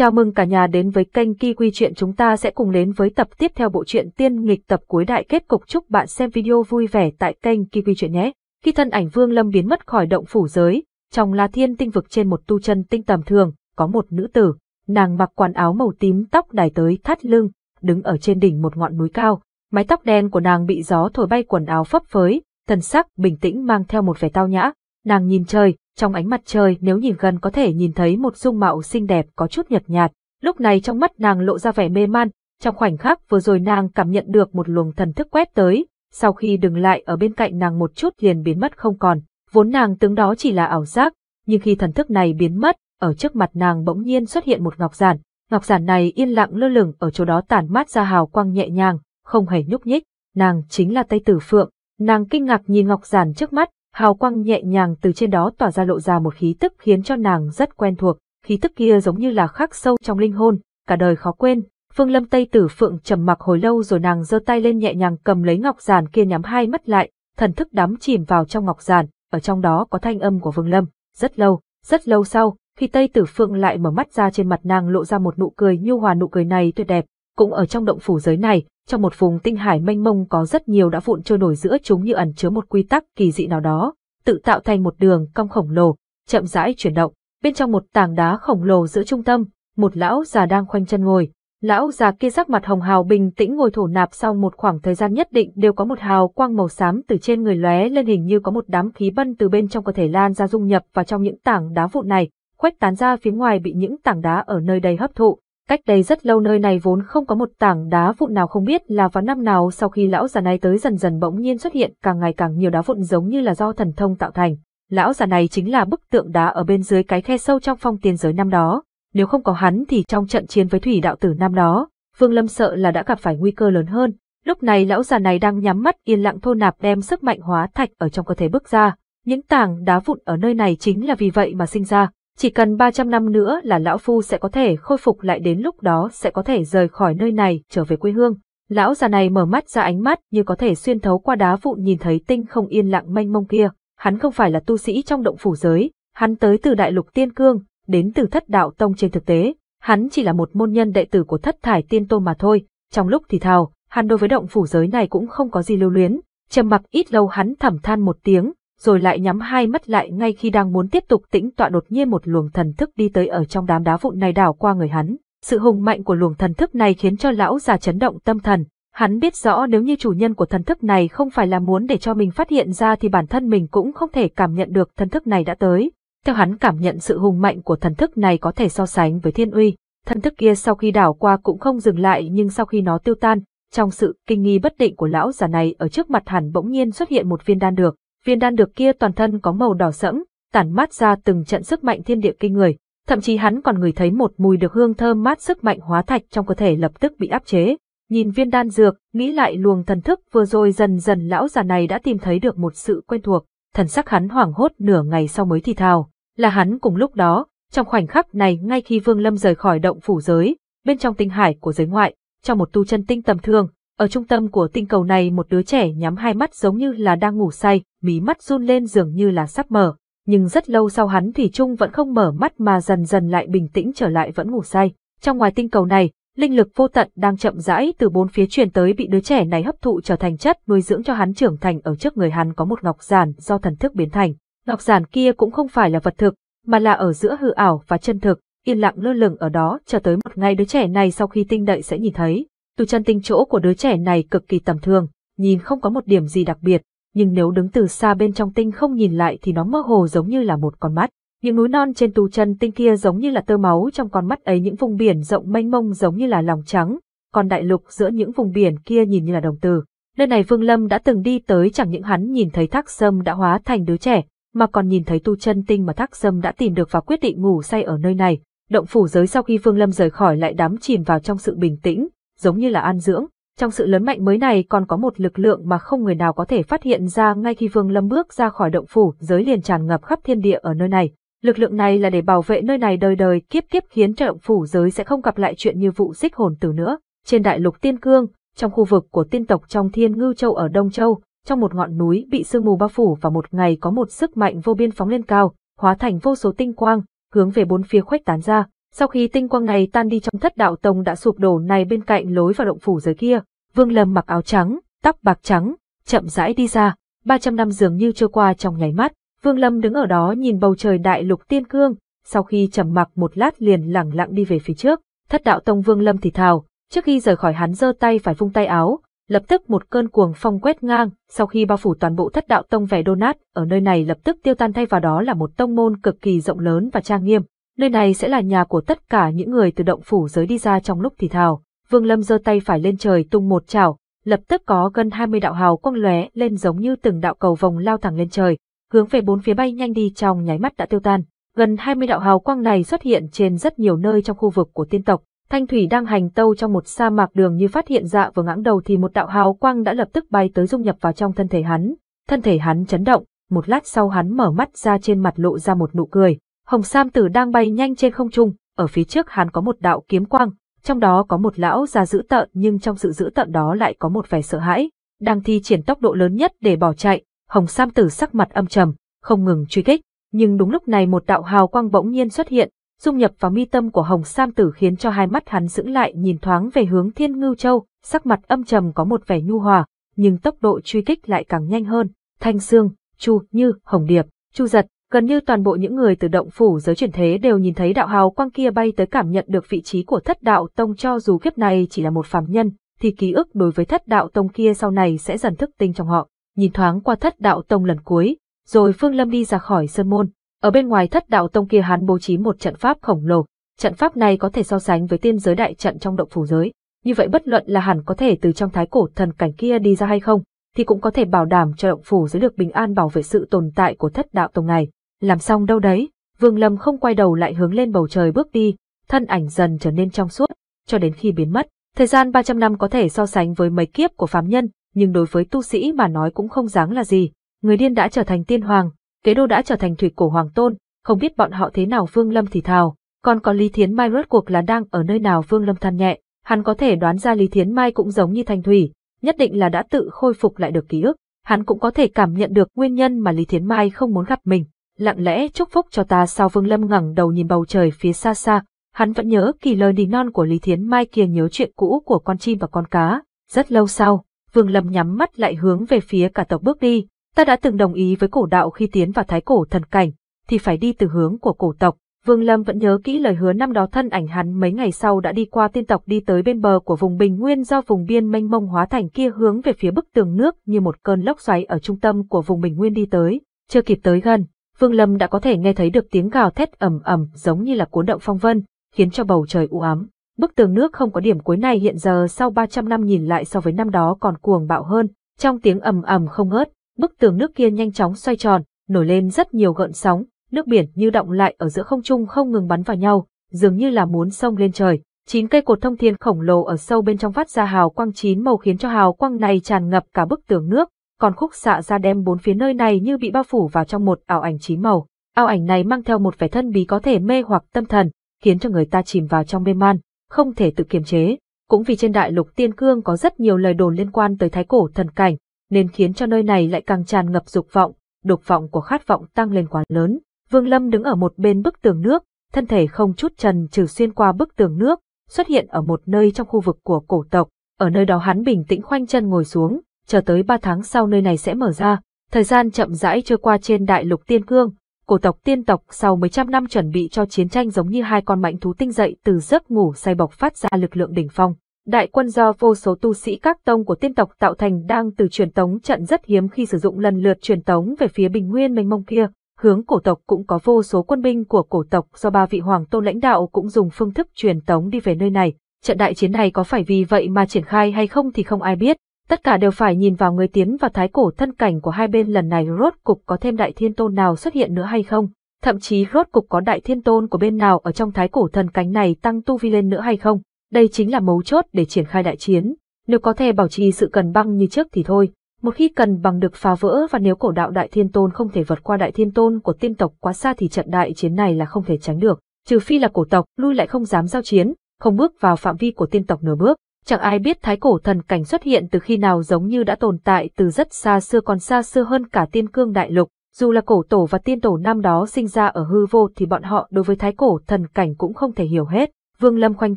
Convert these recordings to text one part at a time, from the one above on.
Chào mừng cả nhà đến với kênh Kỳ Quy Chuyện chúng ta sẽ cùng đến với tập tiếp theo bộ truyện tiên nghịch tập cuối đại kết cục chúc bạn xem video vui vẻ tại kênh Kỳ Quy Chuyện nhé. Khi thân ảnh Vương Lâm biến mất khỏi động phủ giới, trong La Thiên tinh vực trên một tu chân tinh tầm thường, có một nữ tử, nàng mặc quần áo màu tím tóc đài tới thắt lưng, đứng ở trên đỉnh một ngọn núi cao, mái tóc đen của nàng bị gió thổi bay quần áo phấp phới, Thần sắc bình tĩnh mang theo một vẻ tao nhã, nàng nhìn trời, trong ánh mặt trời nếu nhìn gần có thể nhìn thấy một dung mạo xinh đẹp có chút nhợt nhạt, lúc này trong mắt nàng lộ ra vẻ mê man, trong khoảnh khắc vừa rồi nàng cảm nhận được một luồng thần thức quét tới, sau khi dừng lại ở bên cạnh nàng một chút liền biến mất không còn, vốn nàng tướng đó chỉ là ảo giác, nhưng khi thần thức này biến mất, ở trước mặt nàng bỗng nhiên xuất hiện một ngọc giản, ngọc giản này yên lặng lơ lửng ở chỗ đó tản mát ra hào quang nhẹ nhàng, không hề nhúc nhích, nàng chính là Tây Tử Phượng. Nàng kinh ngạc nhìn ngọc giản trước mắt, Hào quang nhẹ nhàng từ trên đó tỏa ra lộ ra một khí tức khiến cho nàng rất quen thuộc, khí tức kia giống như là khắc sâu trong linh hồn, cả đời khó quên. Phương Lâm Tây Tử Phượng trầm mặc hồi lâu rồi nàng giơ tay lên nhẹ nhàng cầm lấy ngọc giản kia nhắm hai mắt lại, thần thức đắm chìm vào trong ngọc giản, ở trong đó có thanh âm của Vương Lâm. Rất lâu, rất lâu sau, khi Tây Tử Phượng lại mở mắt ra trên mặt nàng lộ ra một nụ cười nhu hòa nụ cười này tuyệt đẹp, cũng ở trong động phủ giới này, trong một vùng tinh hải mênh mông có rất nhiều đã vụn trôi nổi giữa chúng như ẩn chứa một quy tắc kỳ dị nào đó, tự tạo thành một đường cong khổng lồ, chậm rãi chuyển động. Bên trong một tảng đá khổng lồ giữa trung tâm, một lão già đang khoanh chân ngồi. Lão già kia sắc mặt hồng hào bình tĩnh ngồi thổ nạp sau một khoảng thời gian nhất định đều có một hào quang màu xám từ trên người lóe lên hình như có một đám khí bân từ bên trong cơ thể lan ra dung nhập vào trong những tảng đá vụn này, khuếch tán ra phía ngoài bị những tảng đá ở nơi đây hấp thụ, Cách đây rất lâu nơi này vốn không có một tảng đá vụn nào không biết là vào năm nào sau khi lão già này tới dần dần bỗng nhiên xuất hiện càng ngày càng nhiều đá vụn giống như là do thần thông tạo thành. Lão già này chính là bức tượng đá ở bên dưới cái khe sâu trong phong tiên giới năm đó. Nếu không có hắn thì trong trận chiến với thủy đạo tử năm đó, Vương Lâm sợ là đã gặp phải nguy cơ lớn hơn. Lúc này lão già này đang nhắm mắt yên lặng thô nạp đem sức mạnh hóa thạch ở trong cơ thể bước ra. Những tảng đá vụn ở nơi này chính là vì vậy mà sinh ra. Chỉ cần 300 năm nữa là lão phu sẽ có thể khôi phục lại đến lúc đó sẽ có thể rời khỏi nơi này trở về quê hương. Lão già này mở mắt ra ánh mắt như có thể xuyên thấu qua đá vụ nhìn thấy tinh không yên lặng mênh mông kia. Hắn không phải là tu sĩ trong động phủ giới, hắn tới từ đại lục tiên cương, đến từ thất đạo tông trên thực tế. Hắn chỉ là một môn nhân đệ tử của thất thải tiên tôn mà thôi. Trong lúc thì thào, hắn đối với động phủ giới này cũng không có gì lưu luyến. Trầm mặc ít lâu hắn thầm than một tiếng, rồi lại nhắm hai mắt lại ngay khi đang muốn tiếp tục tĩnh tọa đột nhiên một luồng thần thức đi tới ở trong đám đá vụn này đảo qua người hắn. Sự hùng mạnh của luồng thần thức này khiến cho lão già chấn động tâm thần. Hắn biết rõ nếu như chủ nhân của thần thức này không phải là muốn để cho mình phát hiện ra thì bản thân mình cũng không thể cảm nhận được thần thức này đã tới. Theo hắn cảm nhận sự hùng mạnh của thần thức này có thể so sánh với thiên uy. Thần thức kia sau khi đảo qua cũng không dừng lại nhưng sau khi nó tiêu tan, trong sự kinh nghi bất định của lão già này ở trước mặt hẳn bỗng nhiên xuất hiện một viên đan được viên đan được kia toàn thân có màu đỏ sẫm, tản mát ra từng trận sức mạnh thiên địa kinh người, thậm chí hắn còn ngửi thấy một mùi được hương thơm mát sức mạnh hóa thạch trong cơ thể lập tức bị áp chế. Nhìn viên đan dược, nghĩ lại luồng thần thức vừa rồi dần dần lão già này đã tìm thấy được một sự quen thuộc, thần sắc hắn hoảng hốt nửa ngày sau mới thì thào, là hắn cùng lúc đó, trong khoảnh khắc này ngay khi Vương Lâm rời khỏi động phủ giới, bên trong tinh hải của giới ngoại, trong một tu chân tinh tầm thường, ở trung tâm của tinh cầu này một đứa trẻ nhắm hai mắt giống như là đang ngủ say, mí mắt run lên dường như là sắp mở. Nhưng rất lâu sau hắn thì Trung vẫn không mở mắt mà dần dần lại bình tĩnh trở lại vẫn ngủ say. Trong ngoài tinh cầu này, linh lực vô tận đang chậm rãi từ bốn phía truyền tới bị đứa trẻ này hấp thụ trở thành chất nuôi dưỡng cho hắn trưởng thành ở trước người hắn có một ngọc giản do thần thức biến thành. Ngọc giản kia cũng không phải là vật thực, mà là ở giữa hư ảo và chân thực, yên lặng lơ lửng ở đó chờ tới một ngày đứa trẻ này sau khi tinh đậy sẽ nhìn thấy. Từ chân tinh chỗ của đứa trẻ này cực kỳ tầm thường, nhìn không có một điểm gì đặc biệt, nhưng nếu đứng từ xa bên trong tinh không nhìn lại thì nó mơ hồ giống như là một con mắt. Những núi non trên tu chân tinh kia giống như là tơ máu trong con mắt ấy những vùng biển rộng mênh mông giống như là lòng trắng, còn đại lục giữa những vùng biển kia nhìn như là đồng từ. Nơi này Vương Lâm đã từng đi tới chẳng những hắn nhìn thấy Thác Sâm đã hóa thành đứa trẻ, mà còn nhìn thấy tu chân tinh mà Thác Sâm đã tìm được và quyết định ngủ say ở nơi này. Động phủ giới sau khi Vương Lâm rời khỏi lại đắm chìm vào trong sự bình tĩnh, giống như là an dưỡng. Trong sự lớn mạnh mới này còn có một lực lượng mà không người nào có thể phát hiện ra ngay khi Vương Lâm bước ra khỏi động phủ, giới liền tràn ngập khắp thiên địa ở nơi này. Lực lượng này là để bảo vệ nơi này đời đời kiếp kiếp khiến cho động phủ giới sẽ không gặp lại chuyện như vụ xích hồn tử nữa. Trên đại lục Tiên Cương, trong khu vực của tiên tộc trong Thiên Ngưu Châu ở Đông Châu, trong một ngọn núi bị sương mù bao phủ và một ngày có một sức mạnh vô biên phóng lên cao, hóa thành vô số tinh quang, hướng về bốn phía khuếch tán ra. Sau khi tinh quang này tan đi trong thất đạo tông đã sụp đổ này bên cạnh lối vào động phủ giới kia, Vương Lâm mặc áo trắng, tóc bạc trắng, chậm rãi đi ra, 300 năm dường như trôi qua trong nháy mắt, Vương Lâm đứng ở đó nhìn bầu trời đại lục tiên cương, sau khi trầm mặc một lát liền lẳng lặng đi về phía trước, thất đạo tông Vương Lâm thì thào, trước khi rời khỏi hắn giơ tay phải vung tay áo, lập tức một cơn cuồng phong quét ngang, sau khi bao phủ toàn bộ thất đạo tông vẻ đô nát, ở nơi này lập tức tiêu tan thay vào đó là một tông môn cực kỳ rộng lớn và trang nghiêm, nơi này sẽ là nhà của tất cả những người từ động phủ giới đi ra trong lúc thì thào. Vương Lâm giơ tay phải lên trời tung một chảo, lập tức có gần 20 đạo hào quang lóe lên giống như từng đạo cầu vòng lao thẳng lên trời, hướng về bốn phía bay nhanh đi trong nháy mắt đã tiêu tan. Gần 20 đạo hào quang này xuất hiện trên rất nhiều nơi trong khu vực của tiên tộc. Thanh Thủy đang hành tâu trong một sa mạc đường như phát hiện dạ vừa ngãng đầu thì một đạo hào quang đã lập tức bay tới dung nhập vào trong thân thể hắn. Thân thể hắn chấn động, một lát sau hắn mở mắt ra trên mặt lộ ra một nụ cười, Hồng Sam Tử đang bay nhanh trên không trung, ở phía trước hắn có một đạo kiếm quang, trong đó có một lão già dữ tợn nhưng trong sự dữ tợn đó lại có một vẻ sợ hãi, đang thi triển tốc độ lớn nhất để bỏ chạy, Hồng Sam Tử sắc mặt âm trầm, không ngừng truy kích, nhưng đúng lúc này một đạo hào quang bỗng nhiên xuất hiện, dung nhập vào mi tâm của Hồng Sam Tử khiến cho hai mắt hắn sững lại nhìn thoáng về hướng Thiên Ngưu Châu, sắc mặt âm trầm có một vẻ nhu hòa, nhưng tốc độ truy kích lại càng nhanh hơn, Thanh Dương, Chu Như, Hồng Điệp, Chu Giật, Gần như toàn bộ những người từ động phủ giới chuyển thế đều nhìn thấy đạo hào quang kia bay tới cảm nhận được vị trí của thất đạo tông cho dù kiếp này chỉ là một phàm nhân, thì ký ức đối với thất đạo tông kia sau này sẽ dần thức tinh trong họ. Nhìn thoáng qua thất đạo tông lần cuối, rồi Phương Lâm đi ra khỏi sơn môn. Ở bên ngoài thất đạo tông kia hắn bố trí một trận pháp khổng lồ, trận pháp này có thể so sánh với tiên giới đại trận trong động phủ giới. Như vậy bất luận là hắn có thể từ trong thái cổ thần cảnh kia đi ra hay không, thì cũng có thể bảo đảm cho động phủ giới được bình an bảo vệ sự tồn tại của thất đạo tông này. Làm xong đâu đấy, Vương Lâm không quay đầu lại hướng lên bầu trời bước đi, thân ảnh dần trở nên trong suốt, cho đến khi biến mất. Thời gian 300 năm có thể so sánh với mấy kiếp của phàm nhân, nhưng đối với tu sĩ mà nói cũng không dáng là gì. Người điên đã trở thành tiên hoàng, kế đô đã trở thành thủy cổ hoàng tôn, không biết bọn họ thế nào Vương Lâm thì thào. Còn có Lý Thiến Mai rốt cuộc là đang ở nơi nào Vương Lâm than nhẹ, hắn có thể đoán ra Lý Thiến Mai cũng giống như Thanh Thủy, nhất định là đã tự khôi phục lại được ký ức. Hắn cũng có thể cảm nhận được nguyên nhân mà Lý Thiến Mai không muốn gặp mình lặng lẽ chúc phúc cho ta sao Vương Lâm ngẩng đầu nhìn bầu trời phía xa xa, hắn vẫn nhớ kỳ lời nỉ non của Lý Thiến Mai kia nhớ chuyện cũ của con chim và con cá. Rất lâu sau, Vương Lâm nhắm mắt lại hướng về phía cả tộc bước đi, ta đã từng đồng ý với cổ đạo khi tiến vào thái cổ thần cảnh, thì phải đi từ hướng của cổ tộc. Vương Lâm vẫn nhớ kỹ lời hứa năm đó thân ảnh hắn mấy ngày sau đã đi qua tiên tộc đi tới bên bờ của vùng bình nguyên do vùng biên mênh mông hóa thành kia hướng về phía bức tường nước như một cơn lốc xoáy ở trung tâm của vùng bình nguyên đi tới, chưa kịp tới gần, Vương Lâm đã có thể nghe thấy được tiếng gào thét ầm ầm giống như là cuốn động phong vân, khiến cho bầu trời u ám. Bức tường nước không có điểm cuối này hiện giờ sau 300 năm nhìn lại so với năm đó còn cuồng bạo hơn, trong tiếng ầm ầm không ngớt, bức tường nước kia nhanh chóng xoay tròn, nổi lên rất nhiều gợn sóng, nước biển như động lại ở giữa không trung không ngừng bắn vào nhau, dường như là muốn sông lên trời. Chín cây cột thông thiên khổng lồ ở sâu bên trong phát ra hào quang chín màu khiến cho hào quang này tràn ngập cả bức tường nước, còn khúc xạ ra đem bốn phía nơi này như bị bao phủ vào trong một ảo ảnh chín màu. Ảo ảnh này mang theo một vẻ thân bí có thể mê hoặc tâm thần, khiến cho người ta chìm vào trong mê man, không thể tự kiềm chế. Cũng vì trên đại lục tiên cương có rất nhiều lời đồn liên quan tới thái cổ thần cảnh, nên khiến cho nơi này lại càng tràn ngập dục vọng, đục vọng của khát vọng tăng lên quá lớn. Vương Lâm đứng ở một bên bức tường nước, thân thể không chút trần trừ xuyên qua bức tường nước, xuất hiện ở một nơi trong khu vực của cổ tộc. Ở nơi đó hắn bình tĩnh khoanh chân ngồi xuống, chờ tới 3 tháng sau nơi này sẽ mở ra. Thời gian chậm rãi trôi qua trên đại lục tiên cương, cổ tộc tiên tộc sau mấy trăm năm chuẩn bị cho chiến tranh giống như hai con mạnh thú tinh dậy từ giấc ngủ say bọc phát ra lực lượng đỉnh phong. Đại quân do vô số tu sĩ các tông của tiên tộc tạo thành đang từ truyền tống trận rất hiếm khi sử dụng lần lượt truyền tống về phía bình nguyên mênh mông kia. Hướng cổ tộc cũng có vô số quân binh của cổ tộc do ba vị hoàng tôn lãnh đạo cũng dùng phương thức truyền tống đi về nơi này. Trận đại chiến này có phải vì vậy mà triển khai hay không thì không ai biết, Tất cả đều phải nhìn vào người tiến và thái cổ thân cảnh của hai bên lần này rốt cục có thêm đại thiên tôn nào xuất hiện nữa hay không, thậm chí rốt cục có đại thiên tôn của bên nào ở trong thái cổ thân cánh này tăng tu vi lên nữa hay không. Đây chính là mấu chốt để triển khai đại chiến. Nếu có thể bảo trì sự cần băng như trước thì thôi, một khi cần bằng được phá vỡ và nếu cổ đạo đại thiên tôn không thể vượt qua đại thiên tôn của tiên tộc quá xa thì trận đại chiến này là không thể tránh được, trừ phi là cổ tộc lui lại không dám giao chiến, không bước vào phạm vi của tiên tộc nửa bước. Chẳng ai biết thái cổ thần cảnh xuất hiện từ khi nào giống như đã tồn tại từ rất xa xưa còn xa xưa hơn cả tiên cương đại lục. Dù là cổ tổ và tiên tổ năm đó sinh ra ở hư vô thì bọn họ đối với thái cổ thần cảnh cũng không thể hiểu hết. Vương Lâm khoanh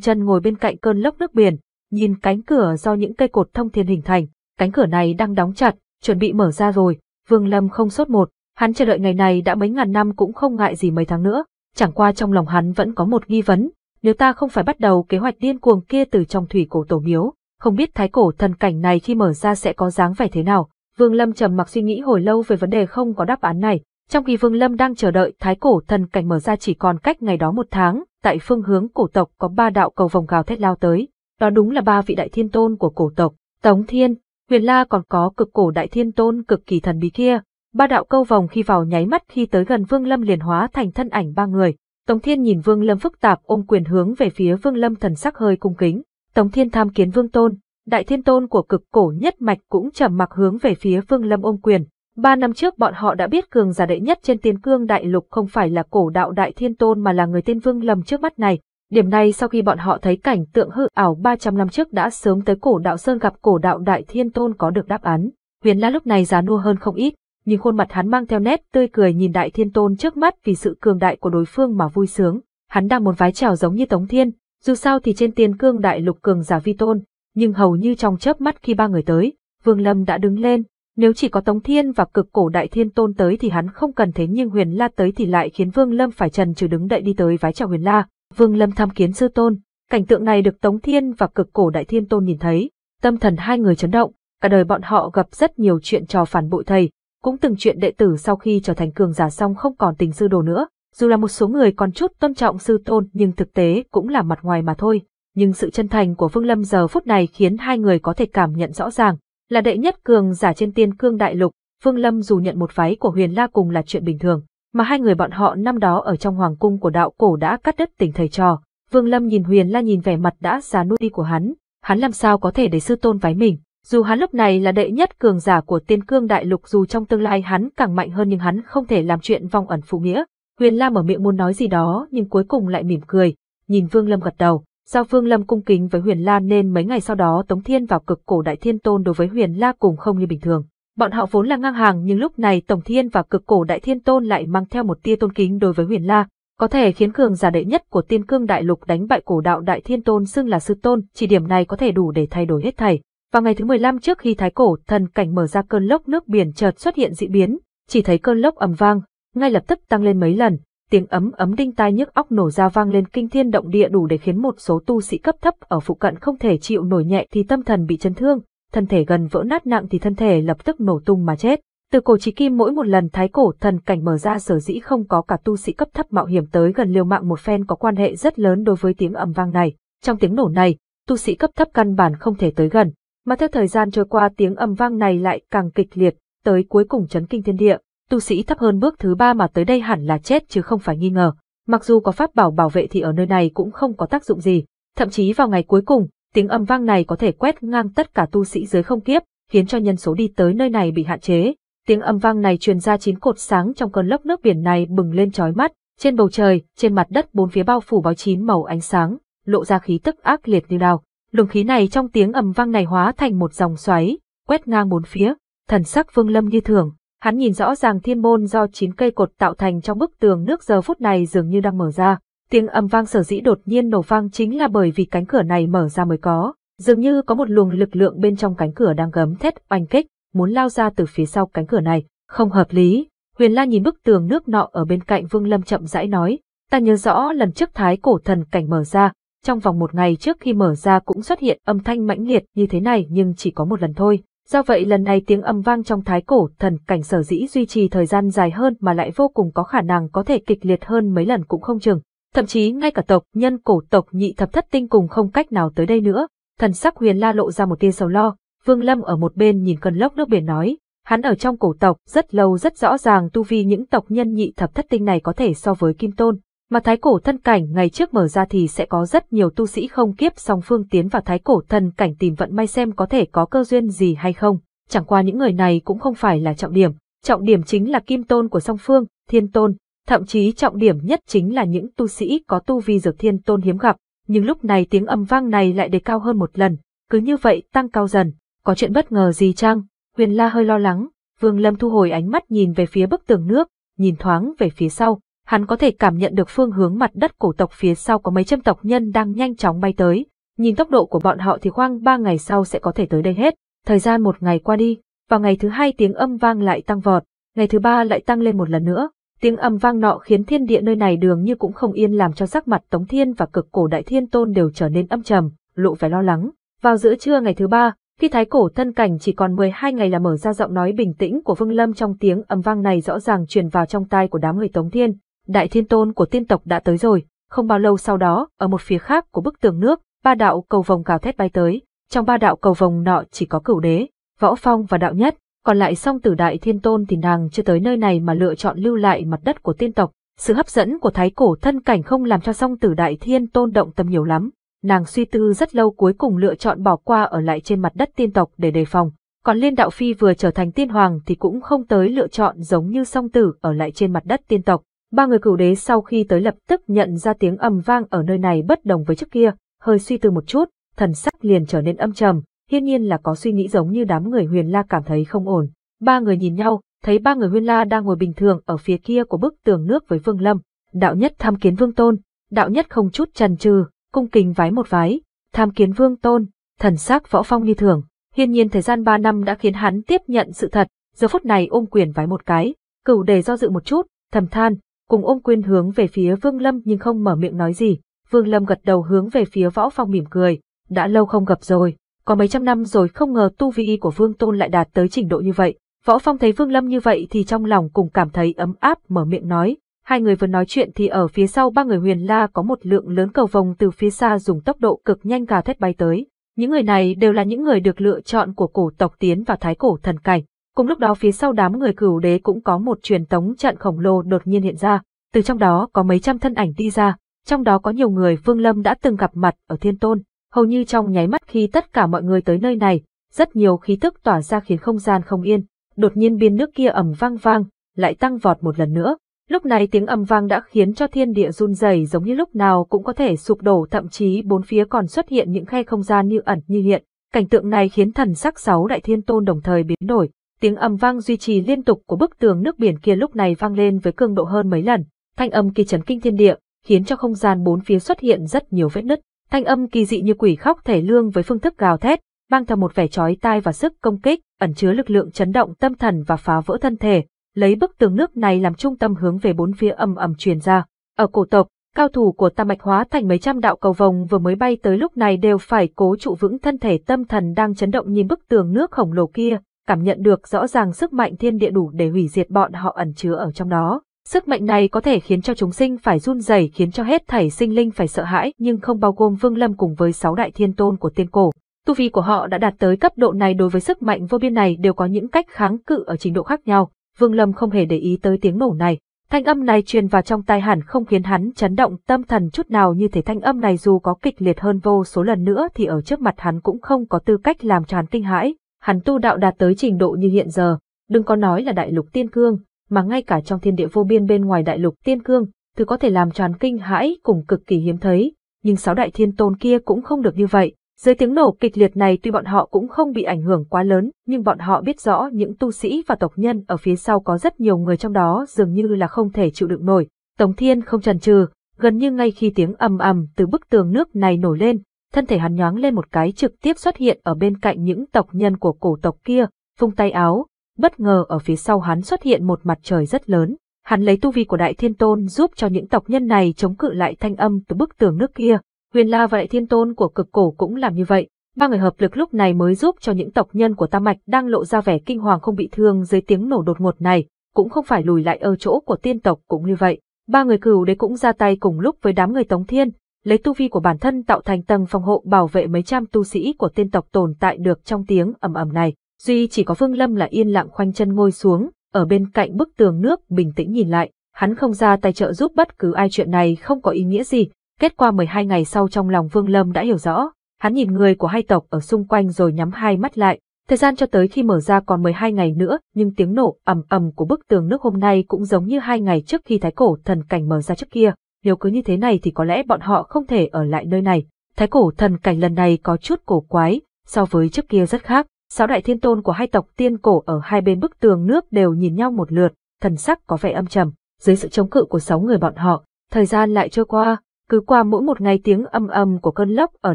chân ngồi bên cạnh cơn lốc nước biển, nhìn cánh cửa do những cây cột thông thiên hình thành. Cánh cửa này đang đóng chặt, chuẩn bị mở ra rồi. Vương Lâm không sốt một, hắn chờ đợi ngày này đã mấy ngàn năm cũng không ngại gì mấy tháng nữa. Chẳng qua trong lòng hắn vẫn có một nghi vấn, nếu ta không phải bắt đầu kế hoạch điên cuồng kia từ trong thủy cổ tổ miếu, không biết thái cổ thần cảnh này khi mở ra sẽ có dáng vẻ thế nào. Vương Lâm trầm mặc suy nghĩ hồi lâu về vấn đề không có đáp án này, trong khi Vương Lâm đang chờ đợi thái cổ thần cảnh mở ra chỉ còn cách ngày đó một tháng, tại phương hướng cổ tộc có ba đạo cầu vòng gào thét lao tới. Đó đúng là ba vị đại thiên tôn của cổ tộc, Tống Thiên, Huyền La còn có cực cổ đại thiên tôn cực kỳ thần bí kia. Ba đạo câu vòng khi vào nháy mắt khi tới gần Vương Lâm liền hóa thành thân ảnh ba người, Tống Thiên nhìn Vương Lâm phức tạp ôm quyền hướng về phía Vương Lâm thần sắc hơi cung kính. Tống Thiên tham kiến Vương Tôn, đại thiên tôn của cực cổ nhất mạch cũng trầm mặc hướng về phía Vương Lâm ôm quyền. Ba năm trước bọn họ đã biết cường giả đệ nhất trên tiên cương đại lục không phải là cổ đạo đại thiên tôn mà là người tên Vương Lâm trước mắt này. Điểm này sau khi bọn họ thấy cảnh tượng hư ảo 300 năm trước đã sớm tới cổ đạo Sơn gặp cổ đạo đại thiên tôn có được đáp án. Huyền La lúc này giá nua hơn không ít, nhìn khuôn mặt hắn mang theo nét tươi cười nhìn đại thiên tôn trước mắt vì sự cường đại của đối phương mà vui sướng. Hắn đang muốn vái chào giống như Tống Thiên, dù sao thì trên tiên cương đại lục cường giả vi tôn, nhưng hầu như trong chớp mắt khi ba người tới, Vương Lâm đã đứng lên. Nếu chỉ có Tống Thiên và cực cổ đại thiên tôn tới thì hắn không cần thế nhưng Huyền La tới thì lại khiến Vương Lâm phải trần trừ đứng đậy đi tới vái chào Huyền La. Vương Lâm tham kiến sư tôn, cảnh tượng này được Tống Thiên và cực cổ đại thiên tôn nhìn thấy, tâm thần hai người chấn động, cả đời bọn họ gặp rất nhiều chuyện trò phản bội thầy, cũng từng chuyện đệ tử sau khi trở thành cường giả xong không còn tình sư đồ nữa, dù là một số người còn chút tôn trọng sư tôn nhưng thực tế cũng là mặt ngoài mà thôi. Nhưng sự chân thành của phương Lâm giờ phút này khiến hai người có thể cảm nhận rõ ràng, là đệ nhất cường giả trên tiên cương đại lục, phương Lâm dù nhận một váy của Huyền La cùng là chuyện bình thường, mà hai người bọn họ năm đó ở trong hoàng cung của đạo cổ đã cắt đứt tình thầy trò. Vương Lâm nhìn Huyền La nhìn vẻ mặt đã già nuôi đi của hắn, hắn làm sao có thể để sư tôn váy mình, dù hắn lúc này là đệ nhất cường giả của tiên cương đại lục dù trong tương lai hắn càng mạnh hơn nhưng hắn không thể làm chuyện vong ẩn phụ nghĩa. Huyền Lam ở miệng muốn nói gì đó nhưng cuối cùng lại mỉm cười, nhìn Vương Lâm gật đầu. Giao Vương Lâm cung kính với Huyền La nên mấy ngày sau đó Tống Thiên vào cực cổ đại thiên tôn đối với Huyền La cùng không như bình thường. Bọn họ vốn là ngang hàng nhưng lúc này Tổng Thiên và cực cổ đại thiên tôn lại mang theo một tia tôn kính đối với Huyền La, có thể khiến cường giả đệ nhất của tiên cương đại lục đánh bại cổ đạo đại thiên tôn xưng là sư tôn, chỉ điểm này có thể đủ để thay đổi hết thảy. Vào ngày thứ 15 trước khi thái cổ thần cảnh mở ra cơn lốc nước biển chợt xuất hiện dị biến, chỉ thấy cơn lốc ầm vang, ngay lập tức tăng lên mấy lần, tiếng ấm ấm đinh tai nhức óc nổ ra vang lên kinh thiên động địa đủ để khiến một số tu sĩ cấp thấp ở phụ cận không thể chịu nổi nhẹ thì tâm thần bị chấn thương, thân thể gần vỡ nát nặng thì thân thể lập tức nổ tung mà chết. Từ cổ chí kim mỗi một lần thái cổ thần cảnh mở ra sở dĩ không có cả tu sĩ cấp thấp mạo hiểm tới gần liều mạng một phen có quan hệ rất lớn đối với tiếng ầm vang này. Trong tiếng nổ này, tu sĩ cấp thấp căn bản không thể tới gần, mà theo thời gian trôi qua tiếng âm vang này lại càng kịch liệt, tới cuối cùng chấn kinh thiên địa, tu sĩ thấp hơn bước thứ ba mà tới đây hẳn là chết chứ không phải nghi ngờ. Mặc dù có pháp bảo bảo vệ thì ở nơi này cũng không có tác dụng gì, thậm chí vào ngày cuối cùng, tiếng âm vang này có thể quét ngang tất cả tu sĩ dưới không kiếp, khiến cho nhân số đi tới nơi này bị hạn chế. Tiếng âm vang này truyền ra chín cột sáng trong cơn lốc nước biển này bừng lên chói mắt, trên bầu trời, trên mặt đất bốn phía bao phủ bao chín màu ánh sáng, lộ ra khí tức ác liệt như đao luồng khí này trong tiếng ầm vang này hóa thành một dòng xoáy, quét ngang bốn phía, thần sắc Vương Lâm như thường, hắn nhìn rõ ràng thiên môn do chín cây cột tạo thành trong bức tường nước giờ phút này dường như đang mở ra. Tiếng ầm vang sở dĩ đột nhiên nổ vang chính là bởi vì cánh cửa này mở ra mới có, dường như có một luồng lực lượng bên trong cánh cửa đang gấm thét oanh kích, muốn lao ra từ phía sau cánh cửa này, không hợp lý. Huyền La nhìn bức tường nước nọ ở bên cạnh Vương Lâm chậm rãi nói, ta nhớ rõ lần trước thái cổ thần cảnh mở ra, trong vòng một ngày trước khi mở ra cũng xuất hiện âm thanh mãnh liệt như thế này nhưng chỉ có một lần thôi. Do vậy lần này tiếng âm vang trong thái cổ thần cảnh sở dĩ duy trì thời gian dài hơn mà lại vô cùng có khả năng có thể kịch liệt hơn mấy lần cũng không chừng. Thậm chí ngay cả tộc nhân cổ tộc nhị thập thất tinh cùng không cách nào tới đây nữa. Thần sắc huyền la lộ ra một tia sầu lo, Vương Lâm ở một bên nhìn cơn lốc nước biển nói, hắn ở trong cổ tộc rất lâu rất rõ ràng tu vi những tộc nhân nhị thập thất tinh này có thể so với kim tôn, mà thái cổ thân cảnh ngày trước mở ra thì sẽ có rất nhiều tu sĩ không kiếp song phương tiến vào thái cổ thân cảnh tìm vận may xem có thể có cơ duyên gì hay không. Chẳng qua những người này cũng không phải là trọng điểm, trọng điểm chính là kim tôn của song phương, thiên tôn, thậm chí trọng điểm nhất chính là những tu sĩ có tu vi dược thiên tôn hiếm gặp, nhưng lúc này tiếng âm vang này lại đề cao hơn một lần, cứ như vậy tăng cao dần. Có chuyện bất ngờ gì chăng? Huyền La hơi lo lắng, Vương Lâm thu hồi ánh mắt nhìn về phía bức tường nước, nhìn thoáng về phía sau, Hắn có thể cảm nhận được phương hướng mặt đất cổ tộc phía sau có mấy trăm tộc nhân đang nhanh chóng bay tới. Nhìn tốc độ của bọn họ thì khoang ba ngày sau sẽ có thể tới đây hết. Thời gian một ngày qua đi, vào ngày thứ hai tiếng âm vang lại tăng vọt, ngày thứ ba lại tăng lên một lần nữa. Tiếng âm vang nọ khiến thiên địa nơi này đường như cũng không yên làm cho sắc mặt Tống Thiên và cực cổ đại thiên tôn đều trở nên âm trầm, lộ vẻ lo lắng. Vào giữa trưa ngày thứ ba, khi thái cổ thân cảnh chỉ còn 12 ngày là mở ra giọng nói bình tĩnh của Vương Lâm trong tiếng âm vang này rõ ràng truyền vào trong tai của đám người Tống Thiên, Đại thiên tôn của tiên tộc đã tới rồi, không bao lâu sau đó, ở một phía khác của bức tường nước, ba đạo cầu vòng gào thét bay tới, trong ba đạo cầu vòng nọ chỉ có cửu đế, võ phong và đạo nhất, còn lại song tử đại thiên tôn thì nàng chưa tới nơi này mà lựa chọn lưu lại mặt đất của tiên tộc. Sự hấp dẫn của thái cổ thân cảnh không làm cho song tử đại thiên tôn động tâm nhiều lắm, nàng suy tư rất lâu cuối cùng lựa chọn bỏ qua ở lại trên mặt đất tiên tộc để đề phòng. Còn Liên Đạo Phi vừa trở thành tiên hoàng thì cũng không tới lựa chọn giống như song tử ở lại trên mặt đất tiên tộc, Ba người cửu đế sau khi tới lập tức nhận ra tiếng ầm vang ở nơi này bất đồng với trước kia, hơi suy tư một chút, thần sắc liền trở nên âm trầm, hiên nhiên là có suy nghĩ giống như đám người huyền la cảm thấy không ổn. Ba người nhìn nhau, thấy ba người huyền la đang ngồi bình thường ở phía kia của bức tường nước với vương lâm. Đạo nhất tham kiến vương tôn, đạo nhất không chút chần chừ, cung kính vái một vái, tham kiến vương tôn, thần sắc võ phong như thường. Hiên nhiên thời gian ba năm đã khiến hắn tiếp nhận sự thật, giờ phút này ôm quyền vái một cái, cửu đề do dự một chút, thầm than, cùng ôm quyên hướng về phía Vương Lâm nhưng không mở miệng nói gì. Vương Lâm gật đầu hướng về phía Võ Phong mỉm cười, đã lâu không gặp rồi, có mấy trăm năm rồi không ngờ tu vi của Vương Tôn lại đạt tới trình độ như vậy. Võ Phong thấy Vương Lâm như vậy thì trong lòng cùng cảm thấy ấm áp mở miệng nói, hai người vừa nói chuyện thì ở phía sau ba người huyền la có một lượng lớn cầu vòng từ phía xa dùng tốc độ cực nhanh gào thét bay tới. Những người này đều là những người được lựa chọn của cổ tộc tiến và thái cổ thần cảnh. Cùng lúc đó phía sau đám người cửu đế cũng có một truyền tống trận khổng lồ đột nhiên hiện ra, từ trong đó có mấy trăm thân ảnh đi ra, trong đó có nhiều người phương Lâm đã từng gặp mặt ở Thiên Tôn, hầu như trong nháy mắt khi tất cả mọi người tới nơi này, rất nhiều khí tức tỏa ra khiến không gian không yên, đột nhiên biên nước kia ầm vang vang, lại tăng vọt một lần nữa. Lúc này tiếng ầm vang đã khiến cho thiên địa run rẩy giống như lúc nào cũng có thể sụp đổ, thậm chí bốn phía còn xuất hiện những khe không gian như ẩn như hiện. Cảnh tượng này khiến thần sắc sáu đại thiên tôn đồng thời biến đổi, tiếng ầm vang duy trì liên tục của bức tường nước biển kia lúc này vang lên với cường độ hơn mấy lần thanh âm kỳ chấn kinh thiên địa khiến cho không gian bốn phía xuất hiện rất nhiều vết nứt thanh âm kỳ dị như quỷ khóc thể lương với phương thức gào thét mang theo một vẻ chói tai và sức công kích ẩn chứa lực lượng chấn động tâm thần và phá vỡ thân thể lấy bức tường nước này làm trung tâm hướng về bốn phía ầm ầm truyền ra ở cổ tộc cao thủ của tam mạch hóa thành mấy trăm đạo cầu vồng vừa mới bay tới lúc này đều phải cố trụ vững thân thể tâm thần đang chấn động nhìn bức tường nước khổng lồ kia cảm nhận được rõ ràng sức mạnh thiên địa đủ để hủy diệt bọn họ ẩn chứa ở trong đó. Sức mạnh này có thể khiến cho chúng sinh phải run rẩy, khiến cho hết thảy sinh linh phải sợ hãi, nhưng không bao gồm Vương Lâm cùng với sáu đại thiên tôn của tiên cổ. Tu vi của họ đã đạt tới cấp độ này đối với sức mạnh vô biên này đều có những cách kháng cự ở trình độ khác nhau. Vương Lâm không hề để ý tới tiếng nổ này, thanh âm này truyền vào trong tai hẳn không khiến hắn chấn động tâm thần chút nào như thế thanh âm này dù có kịch liệt hơn vô số lần nữa thì ở trước mặt hắn cũng không có tư cách làm tràn hắn kinh hãi, hắn tu đạo đạt tới trình độ như hiện giờ, đừng có nói là đại lục tiên cương, mà ngay cả trong thiên địa vô biên bên ngoài đại lục tiên cương, thứ có thể làm choán kinh hãi cùng cực kỳ hiếm thấy, nhưng sáu đại thiên tôn kia cũng không được như vậy. Dưới tiếng nổ kịch liệt này tuy bọn họ cũng không bị ảnh hưởng quá lớn, nhưng bọn họ biết rõ những tu sĩ và tộc nhân ở phía sau có rất nhiều người trong đó dường như là không thể chịu đựng nổi. Tống Thiên không chần chừ, gần như ngay khi tiếng ầm ầm từ bức tường nước này nổi lên, thân thể hắn nhoáng lên một cái trực tiếp xuất hiện ở bên cạnh những tộc nhân của cổ tộc kia, vung tay áo, bất ngờ ở phía sau hắn xuất hiện một mặt trời rất lớn. Hắn lấy tu vi của Đại Thiên Tôn giúp cho những tộc nhân này chống cự lại thanh âm từ bức tường nước kia. Huyền La và Đại Thiên Tôn của cực cổ cũng làm như vậy. Ba người hợp lực lúc này mới giúp cho những tộc nhân của Tam Mạch đang lộ ra vẻ kinh hoàng không bị thương dưới tiếng nổ đột ngột này, cũng không phải lùi lại ở chỗ của tiên tộc cũng như vậy. Ba người cửu đế cũng ra tay cùng lúc với đám người Tống Thiên, lấy tu vi của bản thân tạo thành tầng phòng hộ bảo vệ mấy trăm tu sĩ của tiên tộc tồn tại được trong tiếng ầm ầm này. Duy chỉ có Vương Lâm là yên lặng khoanh chân ngồi xuống, ở bên cạnh bức tường nước bình tĩnh nhìn lại, hắn không ra tài trợ giúp bất cứ ai chuyện này không có ý nghĩa gì. Kết quả 12 ngày sau trong lòng Vương Lâm đã hiểu rõ, hắn nhìn người của hai tộc ở xung quanh rồi nhắm hai mắt lại. Thời gian cho tới khi mở ra còn 12 ngày nữa, nhưng tiếng nổ ầm ầm của bức tường nước hôm nay cũng giống như hai ngày trước khi thái cổ thần cảnh mở ra trước kia nếu cứ như thế này thì có lẽ bọn họ không thể ở lại nơi này. Thái cổ thần cảnh lần này có chút cổ quái, so với trước kia rất khác. Sáu đại thiên tôn của hai tộc tiên cổ ở hai bên bức tường nước đều nhìn nhau một lượt, thần sắc có vẻ âm trầm. Dưới sự chống cự của sáu người bọn họ, thời gian lại trôi qua, cứ qua mỗi một ngày tiếng âm âm của cơn lốc ở